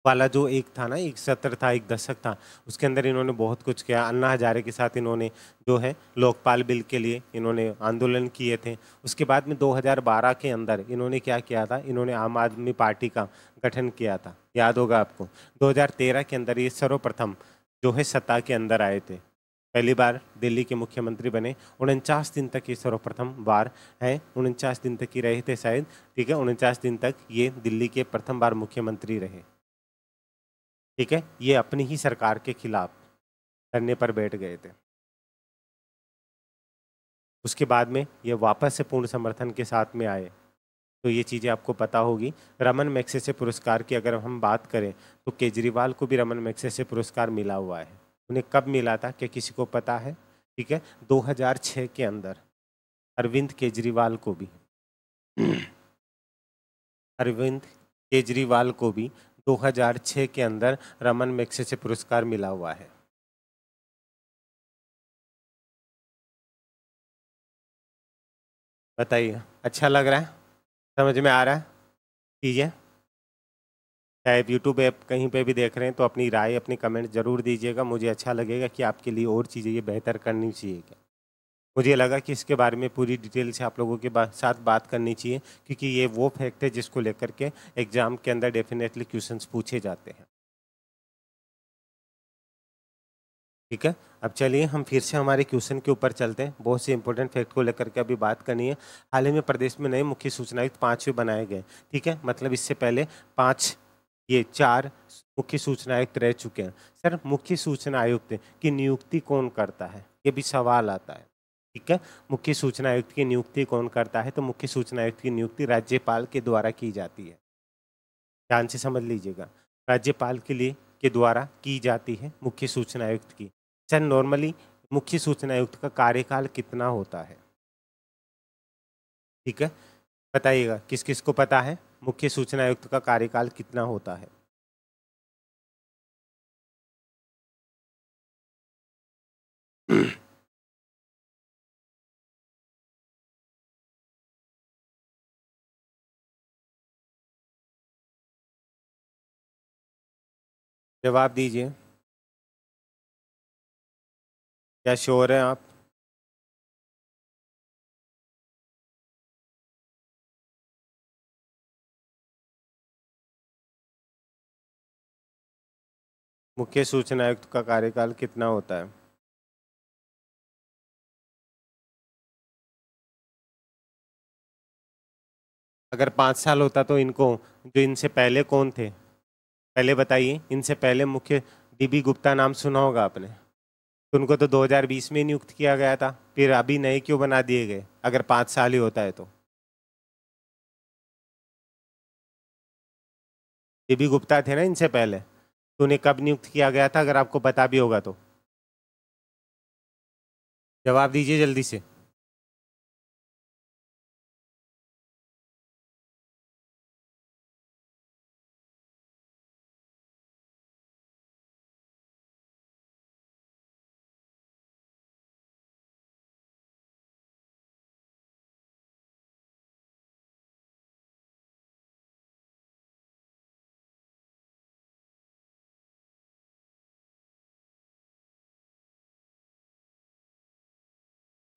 वाला जो एक था ना एक सत्र था एक दशक था उसके अंदर इन्होंने बहुत कुछ किया अन्ना हजारे के साथ इन्होंने जो है लोकपाल बिल के लिए इन्होंने आंदोलन किए थे उसके बाद में 2012 के अंदर इन्होंने क्या किया था इन्होंने आम आदमी पार्टी का गठन किया था याद होगा आपको 2013 के अंदर ये सर्वप्रथम जो है सत्ता के अंदर आए थे पहली बार दिल्ली के मुख्यमंत्री बने उनचास दिन तक ये सर्वप्रथम बार हैं उनचास दिन तक ही रहे थे शायद ठीक है उनचास दिन तक ये दिल्ली के प्रथम बार मुख्यमंत्री रहे ठीक है ये अपनी ही सरकार के खिलाफ धरने पर बैठ गए थे उसके बाद में ये वापस से पूर्ण समर्थन के साथ में आए तो ये चीज़ें आपको पता होगी रमन मैक्सेसे पुरस्कार की अगर हम बात करें तो केजरीवाल को भी रमन मैक्सेसे पुरस्कार मिला हुआ है उन्हें कब मिला था क्या किसी को पता है ठीक है 2006 के अंदर अरविंद केजरीवाल को भी अरविंद केजरीवाल को भी 2006 के अंदर रमन मेक्से से पुरस्कार मिला हुआ है बताइए अच्छा लग रहा है समझ में आ रहा है ठीक है चाहे यूट्यूब ऐप कहीं पे भी देख रहे हैं तो अपनी राय अपनी कमेंट ज़रूर दीजिएगा मुझे अच्छा लगेगा कि आपके लिए और चीज़ें ये बेहतर करनी चाहिए मुझे लगा कि इसके बारे में पूरी डिटेल से आप लोगों के साथ बात करनी चाहिए क्योंकि ये वो फैक्ट है जिसको लेकर के एग्ज़ाम के अंदर डेफिनेटली क्वेश्चंस पूछे जाते हैं ठीक है अब चलिए हम फिर से हमारे क्वेश्चन के ऊपर चलते हैं बहुत से इंपॉर्टेंट फैक्ट को लेकर के अभी बात करनी है हाल ही में प्रदेश में नए मुख्य सूचना आयुक्त पाँच बनाए गए ठीक है मतलब इससे पहले पाँच ये चार मुख्य सूचना आयुक्त रह चुके हैं सर मुख्य सूचना आयुक्त की नियुक्ति कौन करता है ये भी सवाल आता है ठीक है मुख्य सूचना आयुक्त की नियुक्ति कौन करता है तो मुख्य सूचना आयुक्त की नियुक्ति राज्यपाल के द्वारा की जाती है ध्यान से समझ लीजिएगा राज्यपाल के लिए के द्वारा की जाती है मुख्य सूचना आयुक्त की सर अच्छा, नॉर्मली मुख्य सूचना आयुक्त का कार्यकाल कितना होता है ठीक है बताइएगा किस किस को पता है मुख्य सूचना आयुक्त का कार्यकाल कितना होता है जवाब दीजिए क्या श्योर हैं आप मुख्य सूचना आयुक्त का कार्यकाल कितना होता है अगर पाँच साल होता तो इनको जो इनसे पहले कौन थे पहले बताइए इनसे पहले मुख्य डीबी गुप्ता नाम सुना होगा आपने तो उनको तो 2020 में नियुक्त किया गया था फिर अभी नए क्यों बना दिए गए अगर पाँच साल ही होता है तो डीबी गुप्ता थे ना इनसे पहले तो उन्हें कब नियुक्त किया गया था अगर आपको पता भी होगा तो जवाब दीजिए जल्दी से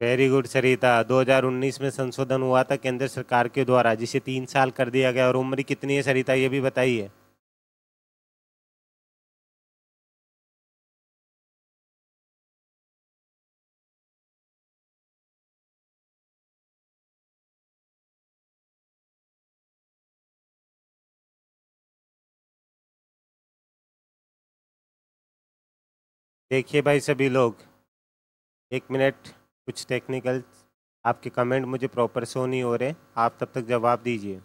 वेरी गुड सरिता 2019 में संशोधन हुआ था केंद्र सरकार के द्वारा जिसे तीन साल कर दिया गया और उम्र कितनी है सरिता ये भी बताइए देखिए भाई सभी लोग एक मिनट कुछ टेक्निकल आपके कमेंट मुझे प्रॉपर शो नहीं हो रहे आप तब तक जवाब दीजिए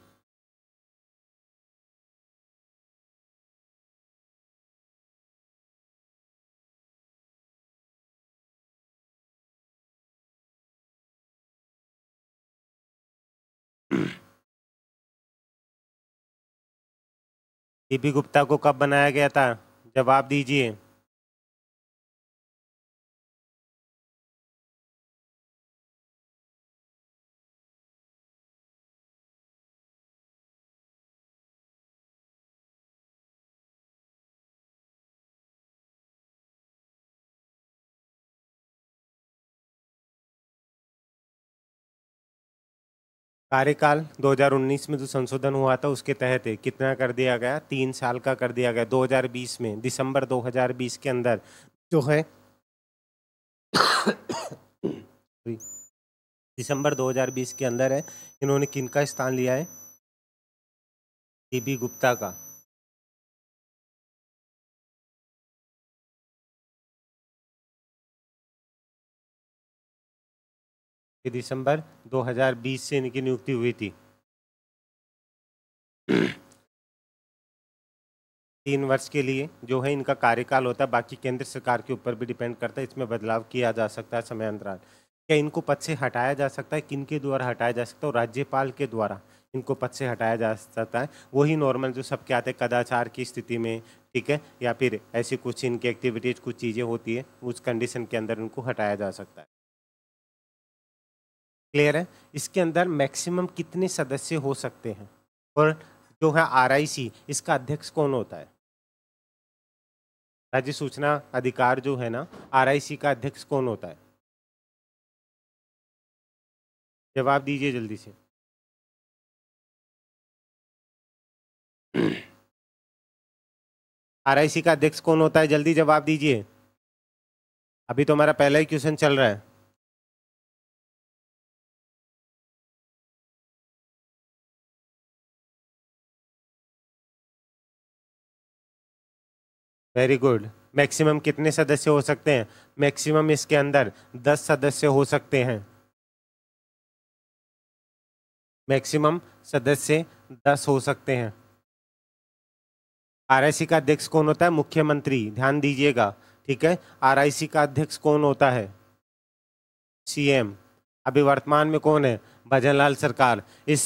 बी *clears throat* गुप्ता को कब बनाया गया था जवाब दीजिए कार्यकाल 2019 में जो संशोधन हुआ था उसके तहत कितना कर दिया गया तीन साल का कर दिया गया 2020 में दिसंबर 2020 के अंदर जो है दिसंबर 2020 के अंदर है इन्होंने किनका स्थान लिया है डी बी गुप्ता का दिसंबर 2020 से इनकी नियुक्ति हुई थी तीन वर्ष के लिए जो है इनका कार्यकाल होता है बाकी केंद्र सरकार के ऊपर भी डिपेंड करता है इसमें बदलाव किया जा सकता है समय अंतराल क्या इनको पद से हटाया जा सकता है किन के द्वारा हटाया जा सकता है राज्यपाल के द्वारा इनको पद से हटाया जा सकता है वही नॉर्मल जो सबके आते हैं कदाचार की स्थिति में ठीक है या फिर ऐसी कुछ इनकी एक्टिविटीज़ कुछ चीज़ें होती है उस कंडीशन के अंदर इनको हटाया जा सकता है क्लियर है इसके अंदर मैक्सिमम कितने सदस्य हो सकते हैं और जो है आर इसका अध्यक्ष कौन होता है राज्य सूचना अधिकार जो है ना आर का अध्यक्ष कौन होता है जवाब दीजिए जल्दी से आर का अध्यक्ष कौन होता है जल्दी जवाब दीजिए अभी तो हमारा पहला ही क्वेश्चन चल रहा है वेरी गुड मैक्सिमम कितने सदस्य हो सकते हैं मैक्सिमम इसके अंदर दस सदस्य हो सकते हैं मैक्सिमम सदस्य दस हो सकते हैं आरआईसी का अध्यक्ष कौन होता है मुख्यमंत्री ध्यान दीजिएगा ठीक है आरआईसी का अध्यक्ष कौन होता है सीएम अभी वर्तमान में कौन है भजनलाल सरकार इस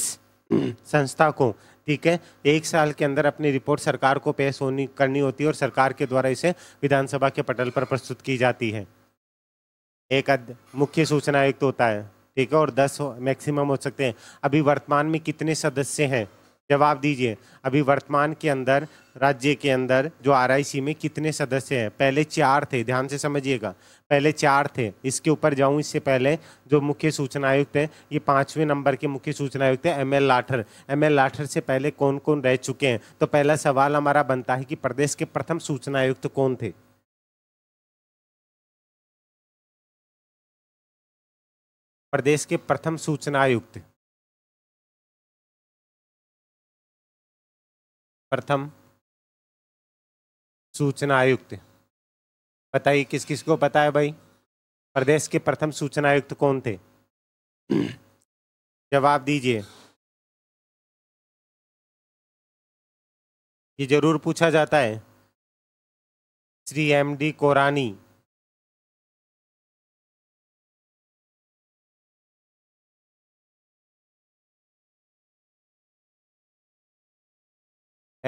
संस्था को ठीक है एक साल के अंदर अपनी रिपोर्ट सरकार को पेश होनी करनी होती है और सरकार के द्वारा इसे विधानसभा के पटल पर प्रस्तुत की जाती है एक मुख्य सूचना आयुक्त तो होता है ठीक है और दस मैक्सिमम हो सकते हैं अभी वर्तमान में कितने सदस्य हैं जवाब दीजिए अभी वर्तमान के अंदर राज्य के अंदर जो आर में कितने सदस्य हैं पहले चार थे ध्यान से समझिएगा पहले चार थे इसके ऊपर जाऊं इससे पहले जो मुख्य सूचना आयुक्त हैं ये पाँचवें नंबर के मुख्य सूचना आयुक्त हैं M L Lathar M L Lathar से पहले कौन कौन रह चुके हैं तो पहला सवाल हमारा बनता है कि प्रदेश के प्रथम सूचना आयुक्त कौन थे प्रदेश के प्रथम सूचना आयुक्त प्रथम सूचना आयुक्त बताइए किस किस को पता है भाई प्रदेश के प्रथम सूचना आयुक्त कौन थे *clears throat* जवाब दीजिए ये जरूर पूछा जाता है Shri M D Korani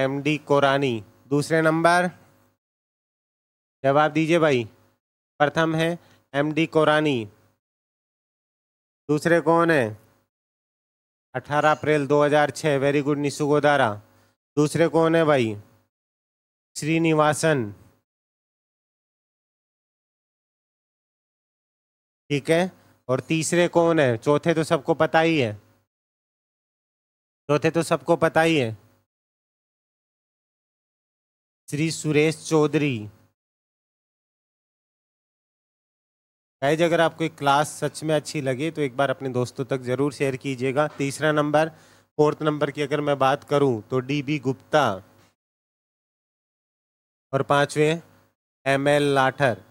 M D Korani दूसरे नंबर जवाब दीजिए भाई प्रथम है एम डी कोरानी दूसरे कौन है 18 अप्रैल 2006 वेरी गुड निशु गोदारा दूसरे कौन है भाई श्रीनिवासन ठीक है और तीसरे कौन है चौथे तो सबको पता ही है चौथे तो सबको पता ही है श्री सुरेश चौधरी गाइज अगर आपको एक क्लास सच में अच्छी लगे तो एक बार अपने दोस्तों तक ज़रूर शेयर कीजिएगा तीसरा नंबर फोर्थ नंबर की अगर मैं बात करूं तो डी बी गुप्ता और पांचवें एम एल लाठर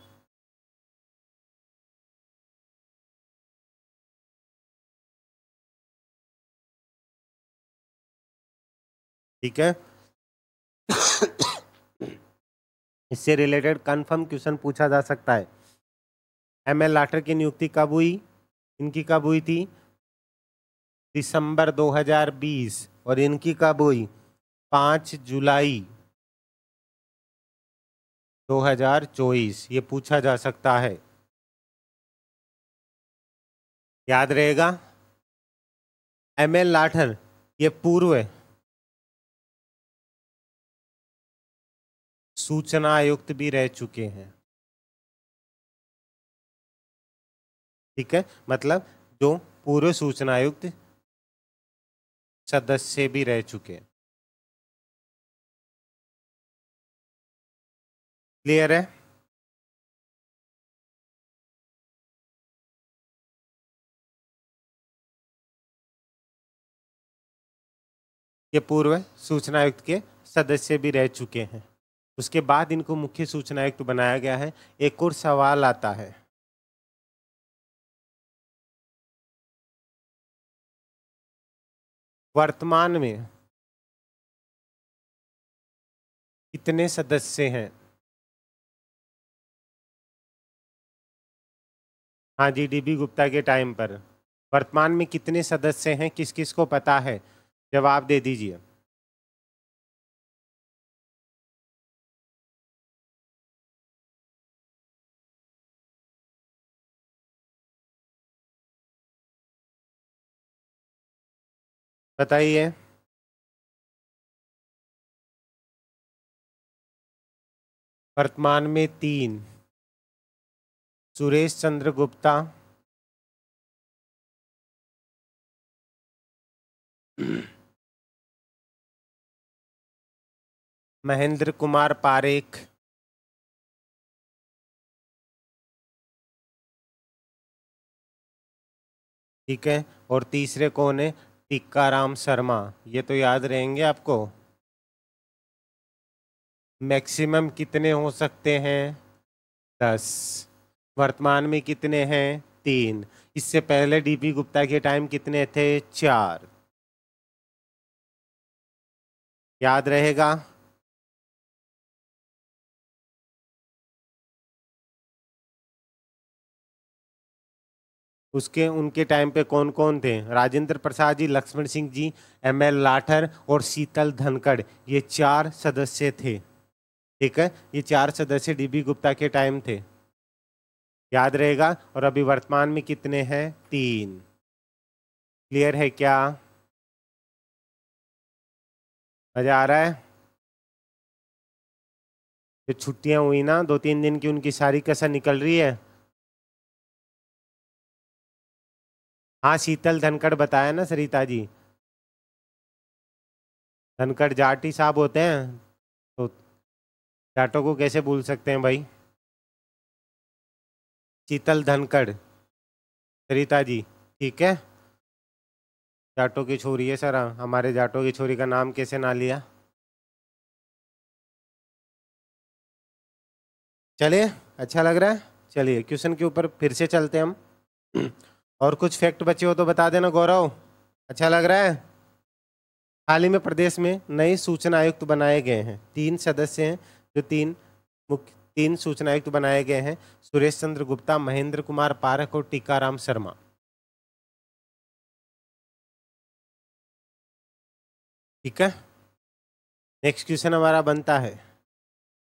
ठीक है इससे रिलेटेड कन्फर्म क्वेश्चन पूछा जा सकता है एम एल लाठर की नियुक्ति कब हुई इनकी कब हुई थी दिसंबर 2020 और इनकी कब हुई पाँच जुलाई 2024 ये पूछा जा सकता है याद रहेगा एम एल लाठर ये पूर्व सूचना आयुक्त भी रह चुके हैं ठीक है मतलब जो पूर्व सूचना आयुक्त सदस्य भी रह चुके हैं क्लियर है ये पूर्व सूचना आयुक्त के सदस्य भी रह चुके हैं उसके बाद इनको मुख्य सूचना आयुक्त तो बनाया गया है एक और सवाल आता है वर्तमान में कितने सदस्य हैं हाँ जी डीबी गुप्ता के टाइम पर वर्तमान में कितने सदस्य हैं किस किस को पता है जवाब दे दीजिए बताइए वर्तमान में तीन सुरेश चंद्र गुप्ता महेंद्र कुमार पारेख ठीक है और तीसरे कौन है टिक्काराम शर्मा ये तो याद रहेंगे आपको मैक्सिमम कितने हो सकते हैं दस वर्तमान में कितने हैं तीन इससे पहले डीपी गुप्ता के टाइम कितने थे चार याद रहेगा उसके उनके टाइम पे कौन कौन थे राजेंद्र प्रसाद जी लक्ष्मण सिंह जी एम एल लाठर और शीतल धनखड़ ये चार सदस्य थे ठीक है ये चार सदस्य डीबी गुप्ता के टाइम थे याद रहेगा और अभी वर्तमान में कितने हैं तीन क्लियर है क्या मज़ा आ रहा है जो छुट्टियां हुई ना दो तीन दिन की उनकी सारी कसर निकल रही है हाँ शीतल धनखड़ बताया ना सरिता जी धनखड़ जाट ही साहब होते हैं तो जाटों को कैसे भूल सकते हैं भाई शीतल धनखड़ सरिता जी ठीक है जाटों की छोरी है सर हाँ, हमारे जाटों की छोरी का नाम कैसे ना लिया चलिए अच्छा लग रहा है चलिए क्वेश्चन के ऊपर फिर से चलते हम और कुछ फैक्ट बचे हो तो बता देना गौरव अच्छा लग रहा है हाल ही में प्रदेश में नए सूचना आयुक्त बनाए गए हैं तीन सदस्य हैं जो तीन मुख्य तीन सूचना आयुक्त बनाए गए हैं सुरेश चंद्र गुप्ता महेंद्र कुमार पारख और टीकाराम शर्मा ठीक है नेक्स्ट क्वेश्चन हमारा बनता है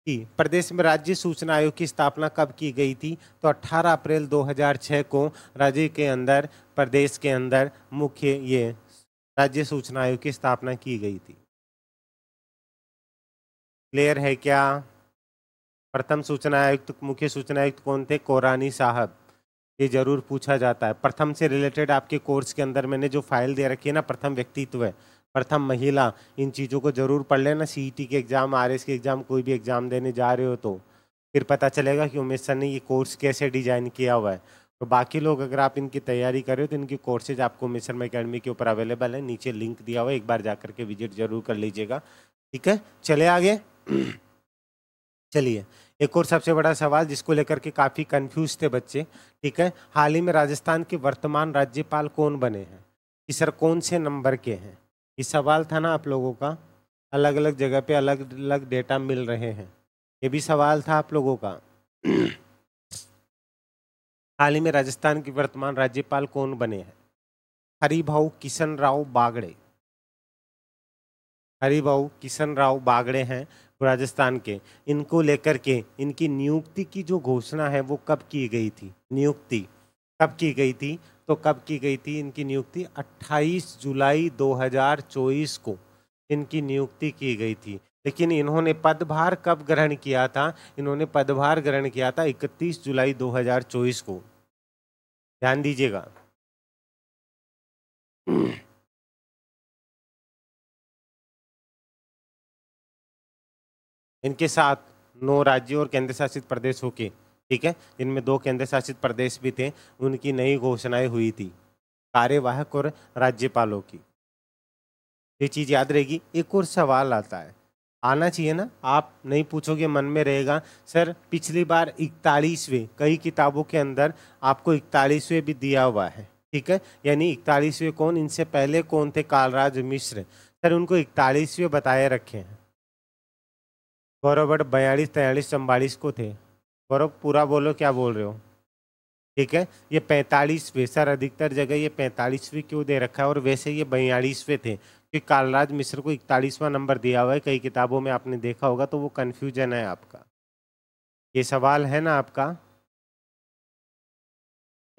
कि प्रदेश में राज्य सूचना आयोग की स्थापना कब की गई थी तो 18 अप्रैल 2006 को राज्य के अंदर प्रदेश के अंदर मुख्य ये राज्य सूचना आयोग की स्थापना की गई थी क्लियर है क्या प्रथम सूचना आयुक्त तो मुख्य सूचना आयुक्त तो कौन थे कोरानी साहब ये जरूर पूछा जाता है प्रथम से रिलेटेड आपके कोर्स के अंदर मैंने जो फाइल दे रखी है ना प्रथम व्यक्तित्व है प्रथम महिला इन चीज़ों को ज़रूर पढ़ लेना सी e के एग्ज़ाम आर के एग्ज़ाम कोई भी एग्ज़ाम देने जा रहे हो तो फिर पता चलेगा कि उमेश सर ने ये कोर्स कैसे डिज़ाइन किया हुआ है तो बाकी लोग अगर आप इनकी तैयारी कर रहे हो तो इनके कोर्सेज आपको उमेश शर्मा अकेडमी के ऊपर अवेलेबल है नीचे लिंक दिया हुआ है एक बार जा करके विजिट जरूर कर लीजिएगा ठीक है चले आगे *clears throat* चलिए एक और सबसे बड़ा सवाल जिसको लेकर के काफ़ी कंफ्यूज थे बच्चे ठीक है हाल ही में राजस्थान के वर्तमान राज्यपाल कौन बने हैं कि सर कौन से नंबर के हैं ये सवाल था ना आप लोगों का अलग अलग जगह पे अलग अलग डेटा मिल रहे हैं ये भी सवाल था आप लोगों का *clears throat* हाल ही में राजस्थान की वर्तमान राज्यपाल कौन बने हैं हरिभा किशन राव बागड़े हरिभा किशन राव बागड़े हैं राजस्थान के इनको लेकर के इनकी नियुक्ति की जो घोषणा है वो कब की गई थी नियुक्ति कब की गई थी तो कब की गई थी इनकी नियुक्ति 28 जुलाई 2024 को इनकी नियुक्ति की गई थी लेकिन इन्होंने पदभार कब ग्रहण किया था इन्होंने पदभार ग्रहण किया था 31 जुलाई 2024 को ध्यान दीजिएगा इनके साथ नौ राज्यों और केंद्र शासित प्रदेशों के ठीक है जिनमें दो केंद्र शासित प्रदेश भी थे उनकी नई घोषणाएं हुई थी कार्यवाहक और राज्यपालों की ये चीज़ याद रहेगी एक और सवाल आता है आना चाहिए ना आप नहीं पूछोगे मन में रहेगा सर पिछली बार इकतालीसवें कई किताबों के अंदर आपको इकतालीसवें भी दिया हुआ है ठीक है यानी इकतालीसवें कौन इनसे पहले कौन थे कालराज मिश्र सर उनको इकतालीसवें बताए रखे हैं बरोबर बयालीस तयालीस चम्बालीस को थे गौरव पूरा बोलो क्या बोल रहे हो ठीक है ये पैंतालीसवें सर अधिकतर जगह ये पैंतालीसवें क्यों दे रखा है और वैसे ये बयालीसवें थे क्योंकि कालराज मिश्र को इकतालीसवां नंबर दिया हुआ है कई किताबों में आपने देखा होगा तो वो कन्फ्यूजन है आपका ये सवाल है ना आपका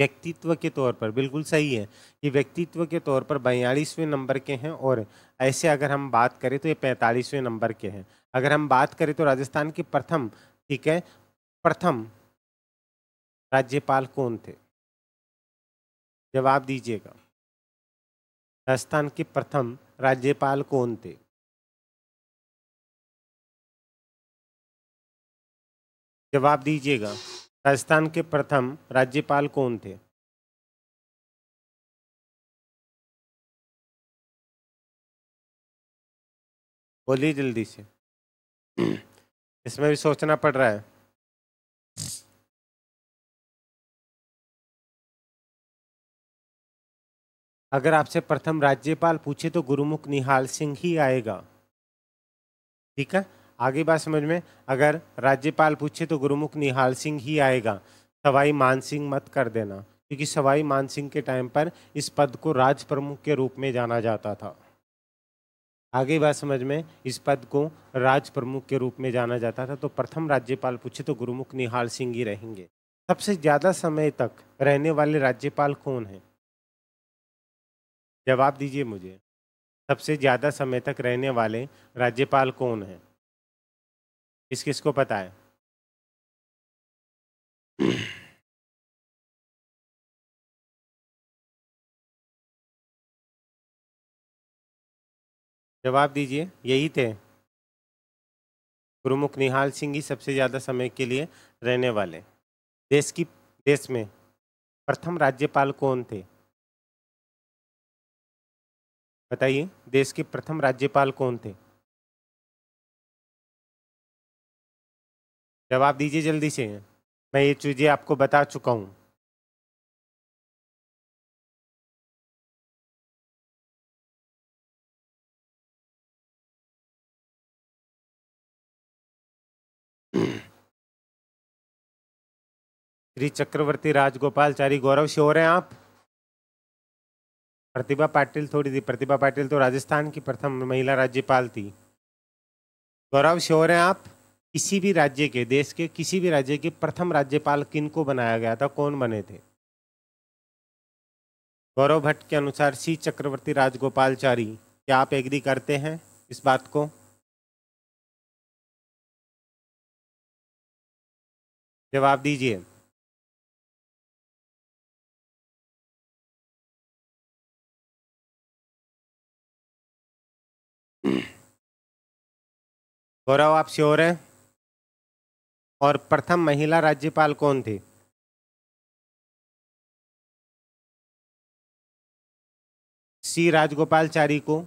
व्यक्तित्व के तौर पर बिल्कुल सही है ये व्यक्तित्व के तौर पर बयालीसवें नंबर के हैं और ऐसे अगर हम बात करें तो ये पैंतालीसवें नंबर के हैं अगर हम बात करें तो राजस्थान के प्रथम ठीक है प्रथम राज्यपाल कौन थे जवाब दीजिएगा राजस्थान के प्रथम राज्यपाल कौन थे जवाब दीजिएगा राजस्थान के प्रथम राज्यपाल कौन थे बोलिए जल्दी से *clears throat* इसमें भी सोचना पड़ रहा है अगर आपसे प्रथम राज्यपाल पूछे तो गुरुमुख निहाल सिंह ही आएगा ठीक है आगे बात समझ में अगर राज्यपाल पूछे तो गुरुमुख निहाल सिंह ही आएगा सवाई मान सिंह मत कर देना क्योंकि सवाई मान सिंह के टाइम पर इस पद को राज प्रमुख के रूप में जाना जाता था आगे बात समझ में इस पद को राज प्रमुख के रूप में जाना जाता था तो प्रथम राज्यपाल पूछे तो गुरुमुख निहाल सिंह ही रहेंगे सबसे ज़्यादा समय तक रहने वाले राज्यपाल कौन हैं जवाब दीजिए मुझे सबसे ज़्यादा समय तक रहने वाले राज्यपाल कौन हैं किस किस को पता है जवाब दीजिए यही थे प्रमुख निहाल सिंह ही सबसे ज़्यादा समय के लिए रहने वाले देश की देश में प्रथम राज्यपाल कौन थे बताइए देश के प्रथम राज्यपाल कौन थे जवाब दीजिए जल्दी से मैं ये चीज़ें आपको बता चुका हूं श्री चक्रवर्ती राजगोपालचारी गौरव से हो रहे हैं आप प्रतिभा पाटिल थोड़ी थी प्रतिभा पाटिल तो राजस्थान की प्रथम महिला राज्यपाल थी गौरव शोर हैं आप किसी भी राज्य के देश के किसी भी राज्य के प्रथम राज्यपाल को बनाया गया था कौन बने थे गौरव भट्ट के अनुसार सी चक्रवर्ती राजगोपालचारी क्या आप एग्री करते हैं इस बात को जवाब दीजिए गौरव आप श्योर हैं और प्रथम महिला राज्यपाल कौन थी सी राजगोपालचारी को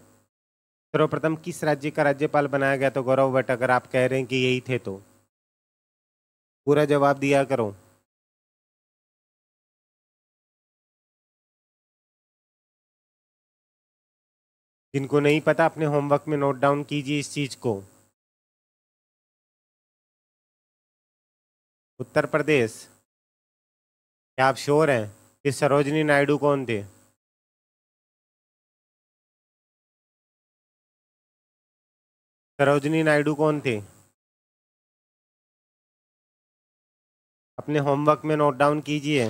सर्वप्रथम किस राज्य का राज्यपाल बनाया गया तो गौरव भट्ट अगर आप कह रहे हैं कि यही थे तो पूरा जवाब दिया करो जिनको नहीं पता अपने होमवर्क में नोट डाउन कीजिए इस चीज़ को उत्तर प्रदेश क्या आप श्योर हैं कि सरोजनी नायडू कौन थे सरोजनी नायडू कौन थे अपने होमवर्क में नोट डाउन कीजिए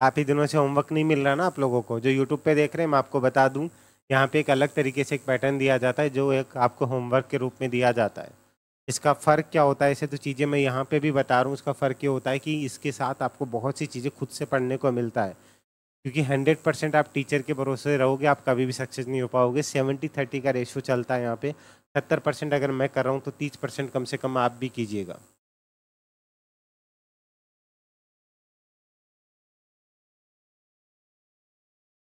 काफ़ी दिनों से होमवर्क नहीं मिल रहा ना आप लोगों को जो यूट्यूब पे देख रहे हैं मैं आपको बता दूं यहाँ पे एक अलग तरीके से एक पैटर्न दिया जाता है जो एक आपको होमवर्क के रूप में दिया जाता है इसका फ़र्क क्या होता है ऐसे तो चीज़ें मैं यहाँ पे भी बता रहा हूँ इसका फ़र्क ये होता है कि इसके साथ आपको बहुत सी चीज़ें खुद से पढ़ने को मिलता है क्योंकि हंड्रेड परसेंट आप टीचर के भरोसे रहोगे आप कभी भी सक्सेस नहीं हो पाओगे सेवेंटी थर्टी का रेशो चलता है यहाँ पे सत्तर परसेंट अगर मैं कर रहा हूँ तो तीस परसेंट कम से कम आप भी कीजिएगा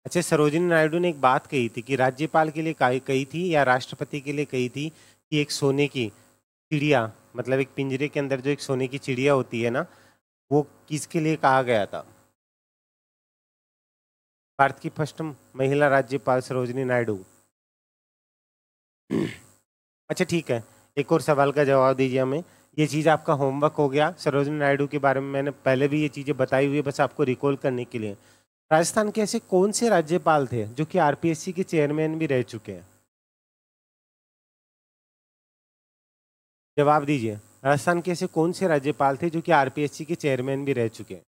अच्छा सरोजिनी नायडू ने एक बात कही थी कि राज्यपाल के लिए कही थी या राष्ट्रपति के लिए कही थी कि एक सोने की चिड़िया मतलब एक पिंजरे के अंदर जो एक सोने की चिड़िया होती है ना वो किसके लिए कहा गया था भारत की फर्स्ट महिला राज्यपाल सरोजनी नायडू अच्छा ठीक है एक और सवाल का जवाब दीजिए हमें ये चीज़ आपका होमवर्क हो गया सरोजनी नायडू के बारे में मैंने पहले भी ये चीज़ें बताई हुई है बस आपको रिकॉल करने के लिए राजस्थान के ऐसे कौन से राज्यपाल थे जो कि आरपीएससी के चेयरमैन भी रह चुके हैं जवाब दीजिए राजस्थान के ऐसे कौन से राज्यपाल थे जो कि आरपीएससी के चेयरमैन भी रह चुके हैं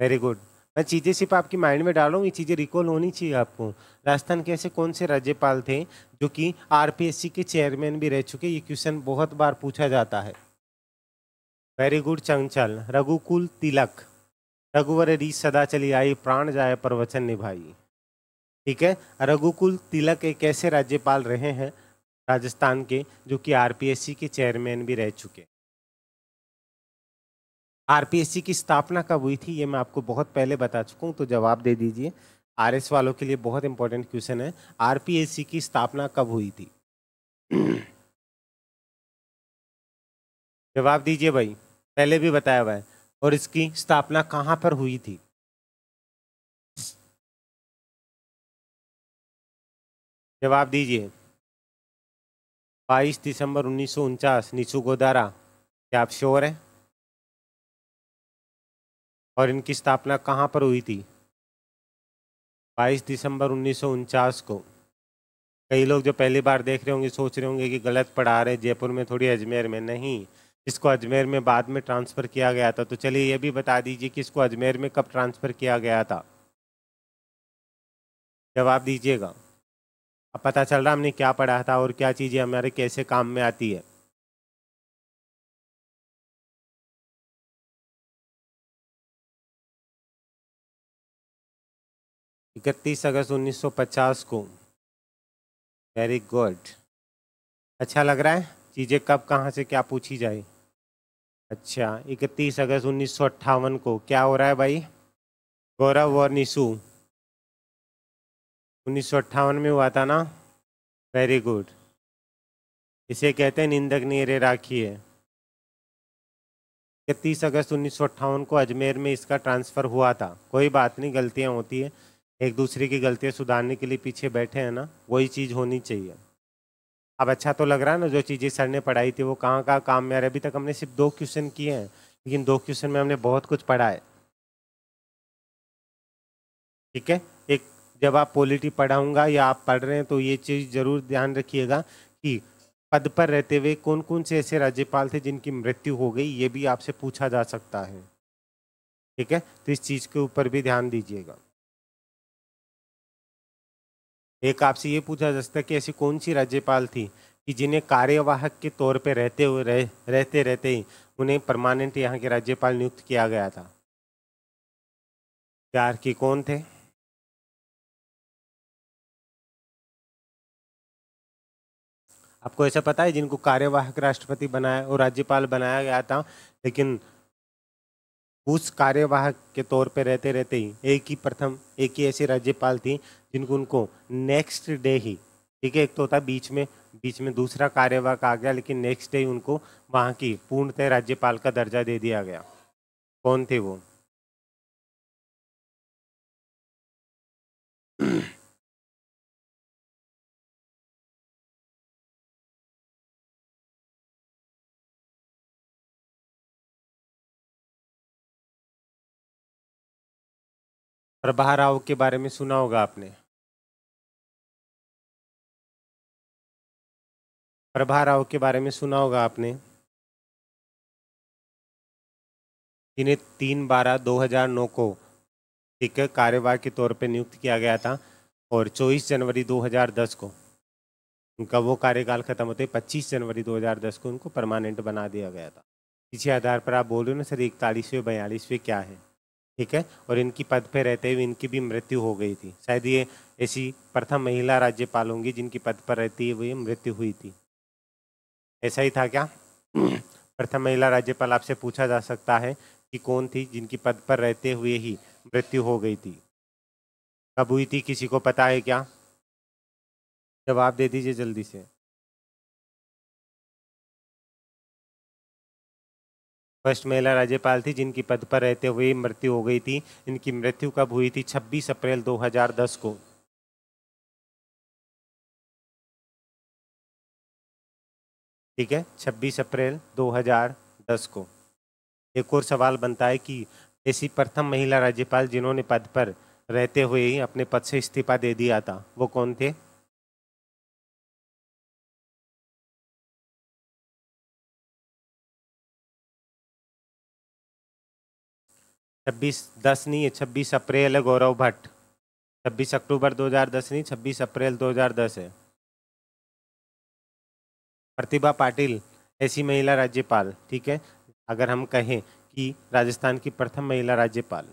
वेरी गुड मैं चीज़ें सिर्फ आपकी माइंड में डाल रहा हूँ ये चीज़ें रिकॉल होनी चाहिए आपको राजस्थान के ऐसे कौन से राज्यपाल थे जो कि आरपीएससी के चेयरमैन भी रह चुके ये क्वेश्चन बहुत बार पूछा जाता है वेरी गुड चंचल रघुकुल तिलक रघुवर री सदा चली आई प्राण जाए पर वचन निभाई ठीक है रघुकुल तिलक एक ऐसे राज्यपाल रहे हैं राजस्थान के जो कि आरपीएससी के चेयरमैन भी रह चुके हैं आरपीएससी की स्थापना कब हुई थी ये मैं आपको बहुत पहले बता चुका हूँ तो जवाब दे दीजिए आरएस वालों के लिए बहुत इंपॉर्टेंट क्वेश्चन है आरपीएससी की स्थापना कब हुई थी *clears throat* जवाब दीजिए भाई पहले भी बताया हुआ है और इसकी स्थापना कहां पर हुई थी जवाब दीजिए 22 दिसंबर उन्नीस सौ उनचास नीचू गोदारा क्या आप श्योर हैं और इनकी स्थापना कहां पर हुई थी 22 दिसंबर उन्नीस सौ उनचास को कई लोग जो पहली बार देख रहे होंगे सोच रहे होंगे कि गलत पढ़ा रहे जयपुर में थोड़ी अजमेर में नहीं इसको अजमेर में बाद में ट्रांसफ़र किया गया था तो चलिए ये भी बता दीजिए कि इसको अजमेर में कब ट्रांसफ़र किया गया था जवाब दीजिएगा अब पता चल रहा हमने क्या पढ़ा था और क्या चीज़ें हमारे कैसे काम में आती है इकतीस अगस्त 1950 को वेरी गुड अच्छा लग रहा है चीज़ें कब कहाँ से क्या पूछी जाए अच्छा इकतीस अगस्त उन्नीस को क्या हो रहा है भाई गौरव और निशु उन्नीस में हुआ था ना वेरी गुड इसे कहते हैं निंदक नीरे राखी है इकतीस अगस्त उन्नीस को अजमेर में इसका ट्रांसफ़र हुआ था कोई बात नहीं गलतियाँ होती है एक दूसरे की गलतियाँ सुधारने के लिए पीछे बैठे हैं ना वही चीज़ होनी चाहिए अब अच्छा तो लग रहा है ना जो चीज़ें सर ने पढ़ाई थी वो कहाँ कहाँ काम में आ रहे अभी तक हमने सिर्फ दो क्वेश्चन किए हैं लेकिन दो क्वेश्चन में हमने बहुत कुछ पढ़ा है ठीक है एक जब आप पॉलिटी पढ़ाऊंगा या आप पढ़ रहे हैं तो ये चीज़ ज़रूर ध्यान रखिएगा कि पद पर रहते हुए कौन कौन से ऐसे राज्यपाल थे जिनकी मृत्यु हो गई ये भी आपसे पूछा जा सकता है ठीक है तो इस चीज़ के ऊपर भी ध्यान दीजिएगा एक आपसे ये पूछा जा सकता है कि ऐसी कौन सी राज्यपाल थी कि जिन्हें कार्यवाहक के तौर पर रहते हुए रह, रहते रहते ही उन्हें परमानेंट यहाँ के राज्यपाल नियुक्त किया गया था प्यार की कौन थे आपको ऐसा पता है जिनको कार्यवाहक राष्ट्रपति बनाया और राज्यपाल बनाया गया था लेकिन उस कार्यवाहक के तौर पर रहते रहते ही एक ही प्रथम एक ही ऐसी राज्यपाल थी जिनको उनको नेक्स्ट डे ही ठीक है एक तो था बीच में बीच में दूसरा कार्यवाहक आ गया लेकिन नेक्स्ट डे उनको वहाँ की पूर्णतः राज्यपाल का दर्जा दे दिया गया कौन थे वो प्रभा राव के बारे में सुना होगा आपने प्रभा राव के बारे में सुना होगा आपने जिन्हें तीन बारह दो हजार नौ को एक कार्यवाह के तौर पर नियुक्त किया गया था और 24 जनवरी 2010 को उनका वो कार्यकाल खत्म होते 25 जनवरी 2010 को उनको परमानेंट बना दिया गया था इसी आधार पर आप बोल रहे हो ना सर इकतालीसवें बयालीसवें क्या है ठीक है और इनकी पद पर रहते हुए इनकी भी मृत्यु हो गई थी शायद ये ऐसी प्रथम महिला राज्यपाल होंगी जिनकी पद पर रहती हुई मृत्यु हुई थी ऐसा ही था क्या प्रथम महिला राज्यपाल आपसे पूछा जा सकता है कि कौन थी जिनकी पद पर रहते हुए ही मृत्यु हो गई थी कब हुई थी किसी को पता है क्या जवाब दे दीजिए जल्दी से फर्स्ट महिला राज्यपाल थी जिनकी पद पर रहते हुए मृत्यु हो गई थी इनकी मृत्यु कब हुई थी 26 अप्रैल 2010 को ठीक है 26 अप्रैल 2010 को एक और सवाल बनता है कि ऐसी प्रथम महिला राज्यपाल जिन्होंने पद पर रहते हुए ही अपने पद से इस्तीफा दे दिया था वो कौन थे छब्बीस दस नहीं है छब्बीस अप्रैल है गौरव भट्ट छब्बीस अक्टूबर 2010 नहीं छब्बीस अप्रैल 2010 है प्रतिभा पाटिल ऐसी महिला राज्यपाल ठीक है अगर हम कहें कि राजस्थान की प्रथम महिला राज्यपाल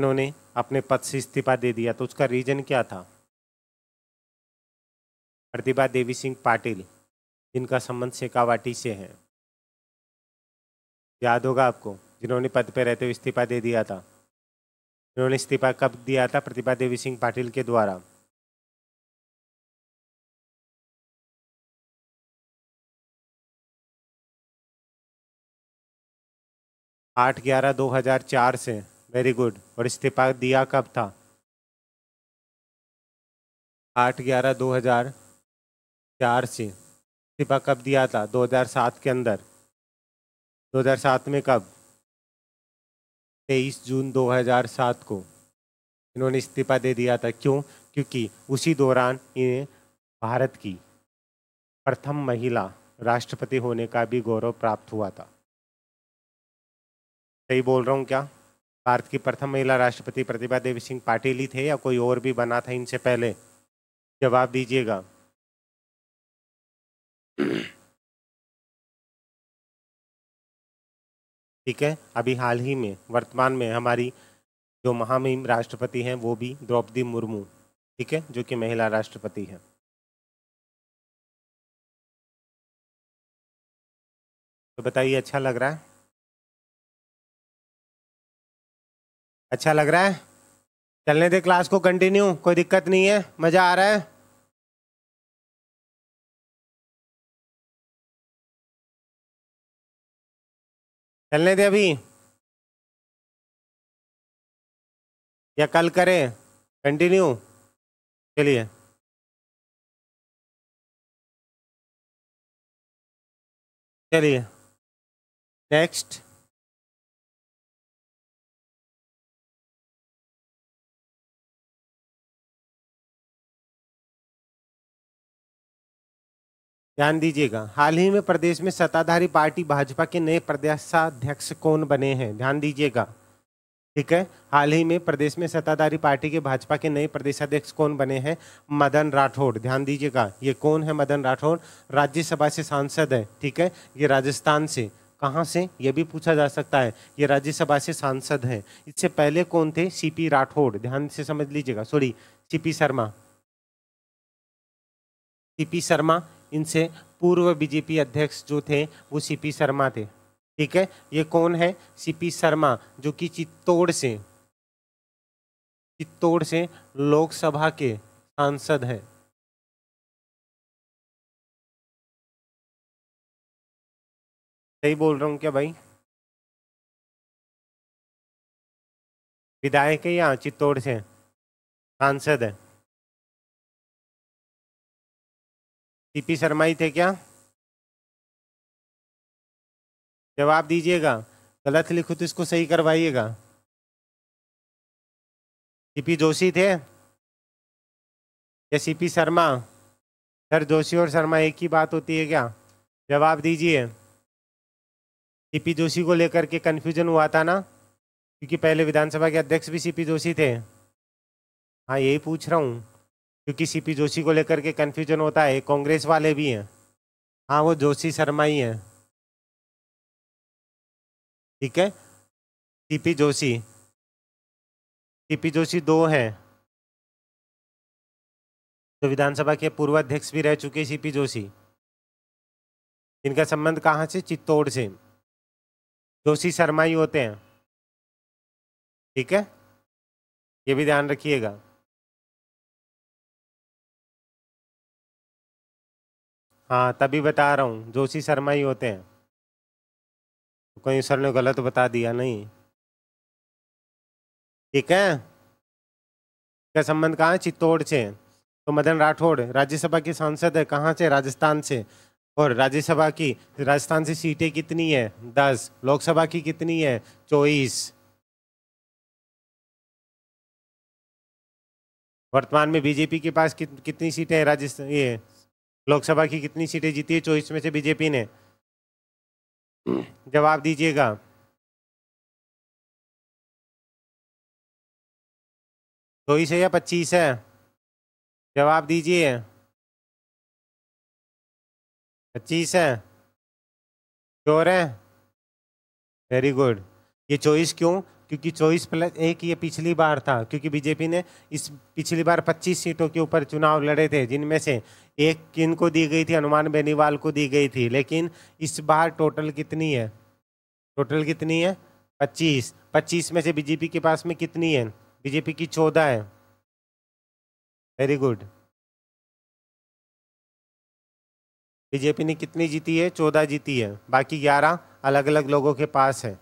इन्होंने अपने पद से इस्तीफा दे दिया तो उसका रीजन क्या था प्रतिभा देवी सिंह पाटिल इनका संबंध शेखावाटी से है याद होगा आपको जिन्होंने पद पर रहते हुए इस्तीफा दे दिया था इन्होंने इस्तीफा कब दिया था प्रतिभा देवी सिंह पाटिल के द्वारा आठ ग्यारह दो हजार चार से वेरी गुड और इस्तीफा दिया कब था आठ ग्यारह दो हजार चार से इस्तीफा कब दिया था दो हजार सात के अंदर दो हजार सात में कब तेईस जून 2007 को इन्होंने इस्तीफा दे दिया था क्यों क्योंकि उसी दौरान इन्हें भारत की प्रथम महिला राष्ट्रपति होने का भी गौरव प्राप्त हुआ था सही बोल रहा हूँ क्या भारत की प्रथम महिला राष्ट्रपति प्रतिभा देवी सिंह पाटिल ही थे या कोई और भी बना था इनसे पहले जवाब दीजिएगा ठीक है अभी हाल ही में वर्तमान में हमारी जो महामहिम राष्ट्रपति हैं वो भी द्रौपदी मुर्मू ठीक है जो कि महिला राष्ट्रपति हैं तो बताइए अच्छा लग रहा है अच्छा लग रहा है चलने दे क्लास को कंटिन्यू कोई दिक्कत नहीं है मज़ा आ रहा है चलने दे अभी या कल करें कंटिन्यू चलिए चलिए नेक्स्ट ध्यान दीजिएगा हाल ही में प्रदेश में सत्ताधारी पार्टी भाजपा के नए प्रदेशाध्यक्ष कौन बने हैं ध्यान दीजिएगा ठीक है हाल ही में प्रदेश में सत्ताधारी पार्टी के भाजपा के नए प्रदेशाध्यक्ष कौन बने हैं मदन राठौड़ ध्यान दीजिएगा ये कौन है मदन राठौड़ राज्यसभा से सांसद है ठीक है ये राजस्थान से कहाँ से ये भी पूछा जा सकता है ये राज्यसभा से सांसद हैं इससे पहले कौन थे सीपी राठौड़ ध्यान से समझ लीजिएगा sorry CP Sharma CP Sharma इनसे पूर्व बीजेपी अध्यक्ष जो थे वो सीपी शर्मा थे ठीक है ये कौन है सीपी शर्मा जो कि चित्तौड़ से चित्तौड़ से लोकसभा के सांसद हैं सही बोल रहा हूँ क्या भाई विधायक है यहाँ चित्तौड़ से सांसद है पी शर्मा ही थे क्या जवाब दीजिएगा गलत लिखो तो इसको सही करवाइएगा सीपी जोशी थे या सीपी शर्मा सर जोशी और शर्मा एक ही बात होती है क्या जवाब दीजिए सीपी जोशी को लेकर के कन्फ्यूजन हुआ था ना क्योंकि पहले विधानसभा के अध्यक्ष भी सीपी जोशी थे हाँ यही पूछ रहा हूँ क्योंकि सीपी जोशी को लेकर के कन्फ्यूजन होता है कांग्रेस वाले भी हैं हाँ वो जोशी शर्मा ही हैं ठीक है सीपी जोशी सीपी जोशी दो हैं तो विधानसभा के पूर्व अध्यक्ष भी रह चुके सीपी जोशी इनका संबंध कहाँ से चित्तौड़ से जोशी शर्मा ही होते हैं ठीक है ये भी ध्यान रखिएगा हाँ तभी बता रहा हूँ जोशी शर्मा ही होते हैं कहीं सर ने गलत बता दिया नहीं ठीक है क्या संबंध कहाँ चित्तौड़ से तो मदन राठौड़ राज्यसभा के सांसद है कहाँ से राजस्थान से और राज्यसभा की राजस्थान से सीटें कितनी है दस लोकसभा की कितनी है चौबीस वर्तमान में बीजेपी के पास कितनी सीटें हैं राजस्थान ये लोकसभा की कितनी सीटें जीती है चौबीस में से बीजेपी ने हम्म। जवाब दीजिएगा चौबीस है या पच्चीस है जवाब दीजिए पच्चीस है चोर है वेरी गुड ये चॉइस क्यों क्योंकि चौबीस प्लस एक ये पिछली बार था क्योंकि बीजेपी ने इस पिछली बार पच्चीस सीटों के ऊपर चुनाव लड़े थे जिनमें से एक किन को दी गई थी हनुमान बेनीवाल को दी गई थी लेकिन इस बार टोटल कितनी है टोटल कितनी है पच्चीस पच्चीस में से बीजेपी के पास में कितनी है बीजेपी की चौदह है वेरी गुड बीजेपी ने कितनी जीती है चौदह जीती है बाकी ग्यारह अलग अलग लोगों के पास है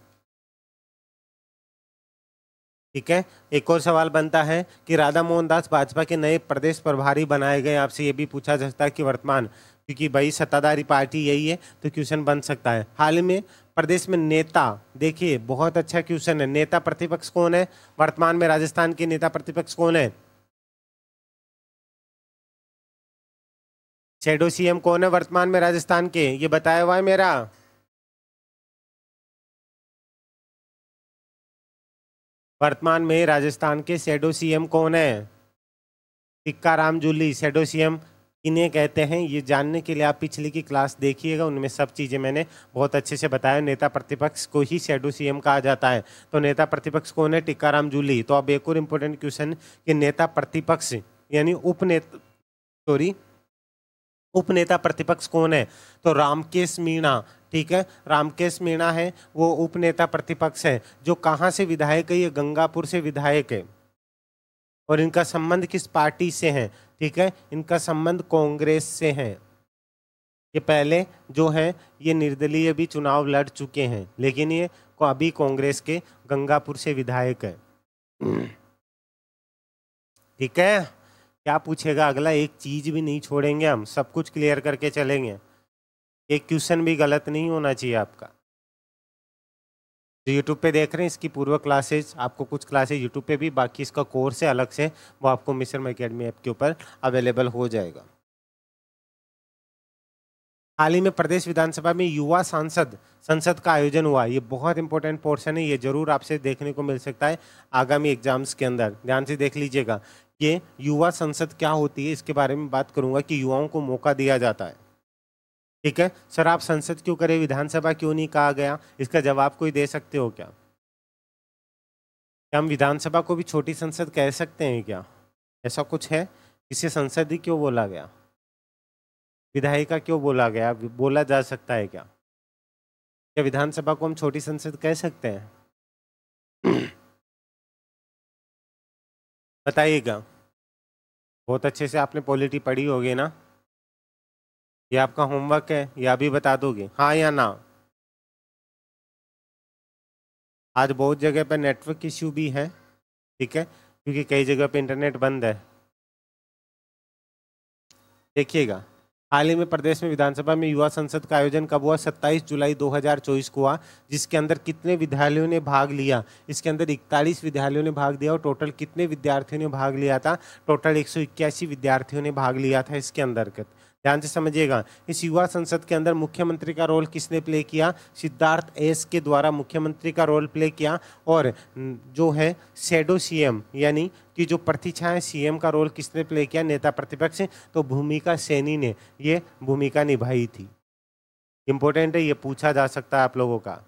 ठीक है एक और सवाल बनता है कि राधा मोहन दास भाजपा के नए प्रदेश प्रभारी बनाए गए आपसे ये भी पूछा जाता है कि वर्तमान क्योंकि भाई सत्ताधारी पार्टी यही है तो क्वेश्चन बन सकता है हाल में प्रदेश में नेता देखिए बहुत अच्छा क्वेश्चन है नेता प्रतिपक्ष कौन है वर्तमान में राजस्थान के नेता प्रतिपक्ष कौन है शेडो सीएम कौन है वर्तमान में राजस्थान के ये बताया हुआ है मेरा वर्तमान में राजस्थान के सेडो सीएम कौन है टिक्काराम जूली सेडो सीएम इन्हें कहते हैं ये जानने के लिए आप पिछली की क्लास देखिएगा उनमें सब चीज़ें मैंने बहुत अच्छे से बताया नेता प्रतिपक्ष को ही शेडो सीएम कहा जाता है तो नेता प्रतिपक्ष कौन है टिक्काराम जूली तो अब एक और इम्पोर्टेंट क्वेश्चन कि नेता प्रतिपक्ष यानी उप सॉरी उपनेता प्रतिपक्ष कौन है तो रामकेश मीणा ठीक है रामकेश मीणा है वो उपनेता प्रतिपक्ष है जो कहाँ से विधायक है ये गंगापुर से विधायक है और इनका संबंध किस पार्टी से है ठीक है इनका संबंध कांग्रेस से है ये पहले जो है ये निर्दलीय भी चुनाव लड़ चुके हैं लेकिन ये को अभी कांग्रेस के गंगापुर से विधायक है हम्म। ठीक है क्या पूछेगा अगला एक चीज भी नहीं छोड़ेंगे हम सब कुछ क्लियर करके चलेंगे एक क्वेश्चन भी गलत नहीं होना चाहिए आपका जो यूट्यूब पे देख रहे हैं इसकी पूर्व क्लासेज आपको कुछ क्लासेज यूट्यूब पे भी बाकी इसका कोर्स है अलग से वो आपको मिश्रम अकेडमी ऐप के ऊपर अवेलेबल हो जाएगा हाल ही में प्रदेश विधानसभा में युवा सांसद संसद का आयोजन हुआ ये बहुत इंपॉर्टेंट पोर्शन है ये जरूर आपसे देखने को मिल सकता है आगामी एग्जाम्स के अंदर ध्यान से देख लीजिएगा ये युवा संसद क्या होती है इसके बारे में बात करूँगा कि युवाओं को मौका दिया जाता है ठीक है सर आप संसद क्यों करें विधानसभा क्यों नहीं कहा गया इसका जवाब कोई दे सकते हो क्या क्या हम विधानसभा को भी छोटी संसद कह सकते हैं क्या ऐसा कुछ है इसे संसद ही क्यों बोला गया विधायिका क्यों बोला गया बोला जा सकता है क्या क्या विधानसभा को हम छोटी संसद कह सकते हैं *clears throat* बताइएगा बहुत अच्छे से आपने पॉलिटी पढ़ी होगी ना ये आपका होमवर्क है ये अभी बता दोगे हाँ या ना आज बहुत जगह पर नेटवर्क इश्यू भी है ठीक है क्योंकि कई जगह पर इंटरनेट बंद है देखिएगा हाल ही में प्रदेश में विधानसभा में युवा संसद का आयोजन कब हुआ 27 जुलाई 2024 को हुआ जिसके अंदर कितने विद्यालयों ने भाग लिया इसके अंदर इकतालीस विद्यालयों ने भाग दिया और टोटल कितने विद्यार्थियों ने भाग लिया था टोटल एक विद्यार्थियों ने भाग लिया था इसके अंतर्गत ध्यान से समझिएगा इस युवा संसद के अंदर मुख्यमंत्री का रोल किसने प्ले किया सिद्धार्थ एस के द्वारा मुख्यमंत्री का रोल प्ले किया और जो है सेडो सीएम यानी कि जो प्रतीक्षा है सीएम का रोल किसने प्ले किया नेता प्रतिपक्ष तो भूमिका सैनी ने ये भूमिका निभाई थी इम्पोर्टेंट है ये पूछा जा सकता है आप लोगों का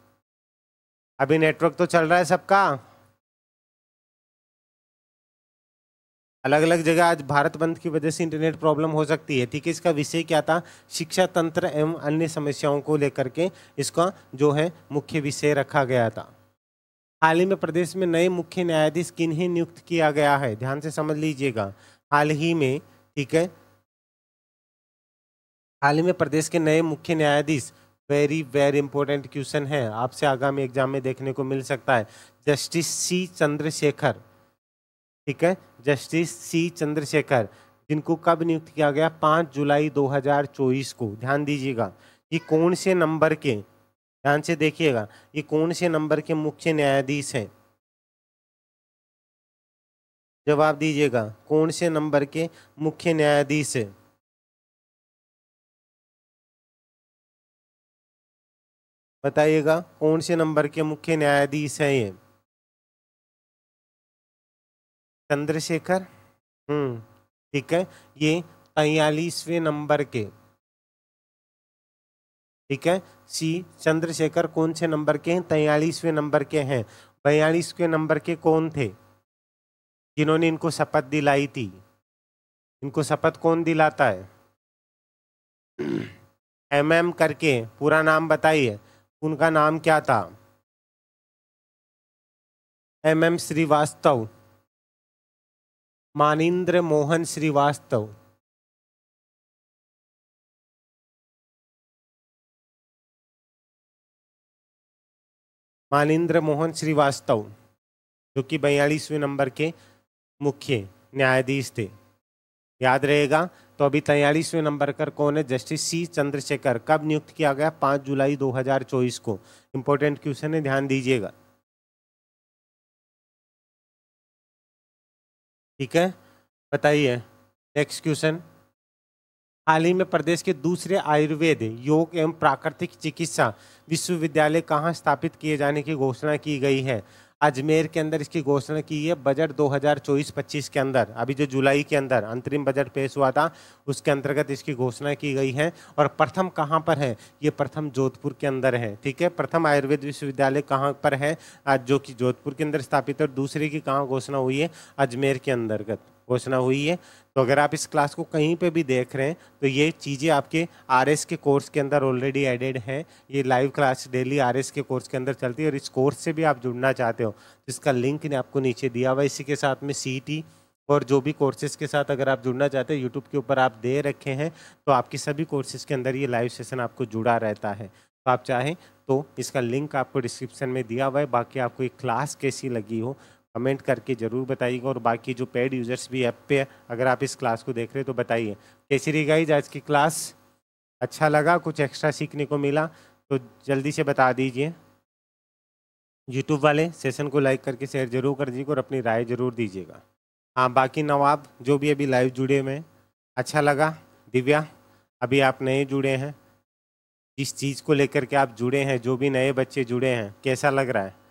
अभी नेटवर्क तो चल रहा है सबका अलग अलग जगह आज भारत बंद की वजह से इंटरनेट प्रॉब्लम हो सकती है ठीक है इसका विषय क्या था शिक्षा तंत्र एवं अन्य समस्याओं को लेकर के इसका जो है मुख्य विषय रखा गया था हाल ही में प्रदेश में नए मुख्य न्यायाधीश किन्हीं नियुक्त किया गया है ध्यान से समझ लीजिएगा हाल ही में ठीक है हाल ही में प्रदेश के नए मुख्य न्यायाधीश वेरी वेरी इंपॉर्टेंट क्वेश्चन है आपसे आगामी एग्जाम में देखने को मिल सकता है जस्टिस सी चंद्रशेखर ठीक है जस्टिस सी चंद्रशेखर जिनको कब नियुक्त किया गया पाँच जुलाई 2024 को ध्यान दीजिएगा ये कौन से नंबर के ध्यान से देखिएगा ये कौन से नंबर के मुख्य न्यायाधीश हैं जवाब दीजिएगा कौन से नंबर के मुख्य न्यायाधीश है बताइएगा कौन से नंबर के मुख्य न्यायाधीश हैं ये चंद्रशेखर हम्म ठीक है ये तयालीसवें नंबर के ठीक है सी चंद्रशेखर कौन से नंबर के हैं तयालीसवें नंबर के हैं बयालीसवें नंबर के कौन थे जिन्होंने इनको शपथ दिलाई थी इनको शपथ कौन दिलाता है एम एम करके पूरा नाम बताइए उनका नाम क्या था एम एम श्रीवास्तव मानिंद्र मोहन श्रीवास्तव मानिंद्र मोहन श्रीवास्तव जो कि बयालीसवें नंबर के मुख्य न्यायाधीश थे याद रहेगा तो अभी तैयलीसवें नंबर कर कौन है जस्टिस सी चंद्रशेखर कब नियुक्त किया गया पाँच जुलाई 2024 को इंपॉर्टेंट क्वेश्चन है ध्यान दीजिएगा ठीक है बताइए नेक्स्ट क्वेश्चन हाल ही में प्रदेश के दूसरे आयुर्वेद योग एवं प्राकृतिक चिकित्सा विश्वविद्यालय कहाँ स्थापित किए जाने की घोषणा की गई है अजमेर के अंदर इसकी घोषणा की है बजट 2024-25 के अंदर अभी जो जुलाई के अंदर अंतरिम बजट पेश हुआ था उसके अंतर्गत इसकी घोषणा की गई है और प्रथम कहाँ पर है ये प्रथम जोधपुर के अंदर है ठीक है प्रथम आयुर्वेद विश्वविद्यालय कहाँ पर है जो कि जोधपुर के अंदर स्थापित है और दूसरे की कहाँ घोषणा हुई है अजमेर के अंतर्गत घोषणा हुई है तो अगर आप इस क्लास को कहीं पे भी देख रहे हैं तो ये चीज़ें आपके आरएस के कोर्स के अंदर ऑलरेडी एडेड हैं ये लाइव क्लास डेली आरएस के कोर्स के अंदर चलती है और इस कोर्स से भी आप जुड़ना चाहते हो तो इसका लिंक ने आपको नीचे दिया हुआ इसी के साथ में सी e और जो भी कोर्सेज़ के साथ अगर आप जुड़ना चाहते हैं यूट्यूब के ऊपर आप दे रखे हैं तो आपके सभी कोर्सेज़ के अंदर ये लाइव सेशन आपको जुड़ा रहता है तो आप चाहें तो इसका लिंक आपको डिस्क्रिप्शन में दिया हुआ है बाकी आपको ये क्लास कैसी लगी हो कमेंट करके ज़रूर बताइएगा और बाकी जो पेड यूज़र्स भी ऐप पे अगर आप इस क्लास को देख रहे हैं तो बताइए कैसी रही गाइज आज की क्लास अच्छा लगा कुछ एक्स्ट्रा सीखने को मिला तो जल्दी से बता दीजिए यूट्यूब वाले सेशन को लाइक करके शेयर जरूर कर दीजिएगा और अपनी राय जरूर दीजिएगा हाँ बाकी नवाब जो भी अभी लाइव जुड़े हुए हैं अच्छा लगा दिव्या अभी आप नए जुड़े हैं जिस चीज़ को लेकर के आप जुड़े हैं जो भी नए बच्चे जुड़े हैं कैसा लग रहा है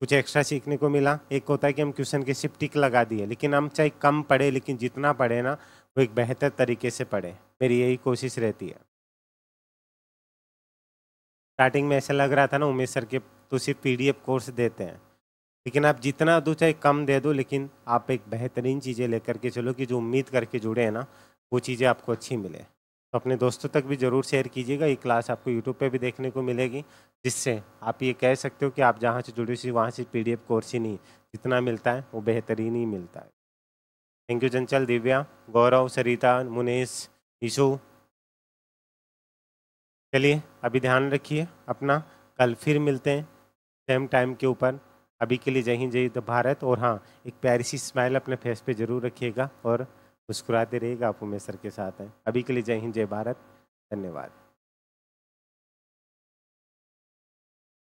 कुछ एक्स्ट्रा सीखने को मिला एक होता है कि हम क्वेश्चन के सिर्फ टिक लगा दिए लेकिन हम चाहे कम पढ़े लेकिन जितना पढ़े ना वो एक बेहतर तरीके से पढ़े मेरी यही कोशिश रहती है स्टार्टिंग में ऐसा लग रहा था ना उमेश सर के तो सिर्फ पी कोर्स देते हैं लेकिन आप जितना दो चाहे कम दे दो लेकिन आप एक बेहतरीन चीज़ें लेकर के चलो कि जो उम्मीद करके जुड़े हैं ना वो चीज़ें आपको अच्छी मिले तो अपने दोस्तों तक भी ज़रूर शेयर कीजिएगा ये क्लास आपको यूट्यूब पे भी देखने को मिलेगी जिससे आप ये कह सकते हो कि आप जहाँ से जुड़ी सी वहाँ से पीडीएफ कोर्स ही नहीं जितना मिलता है वो बेहतरीन ही मिलता है थैंक यू चंचल दिव्या गौरव सरिता मुनेश ईशु चलिए अभी ध्यान रखिए अपना कल फिर मिलते हैं सेम टाइम के ऊपर अभी के लिए जय हिंद जय भारत और हाँ एक प्यारी सी स्माइल अपने फेस पर ज़रूर रखिएगा और मुस्कुराते रहिएगा आप उमेश सर के साथ हैं अभी के लिए जय हिंद जय भारत धन्यवाद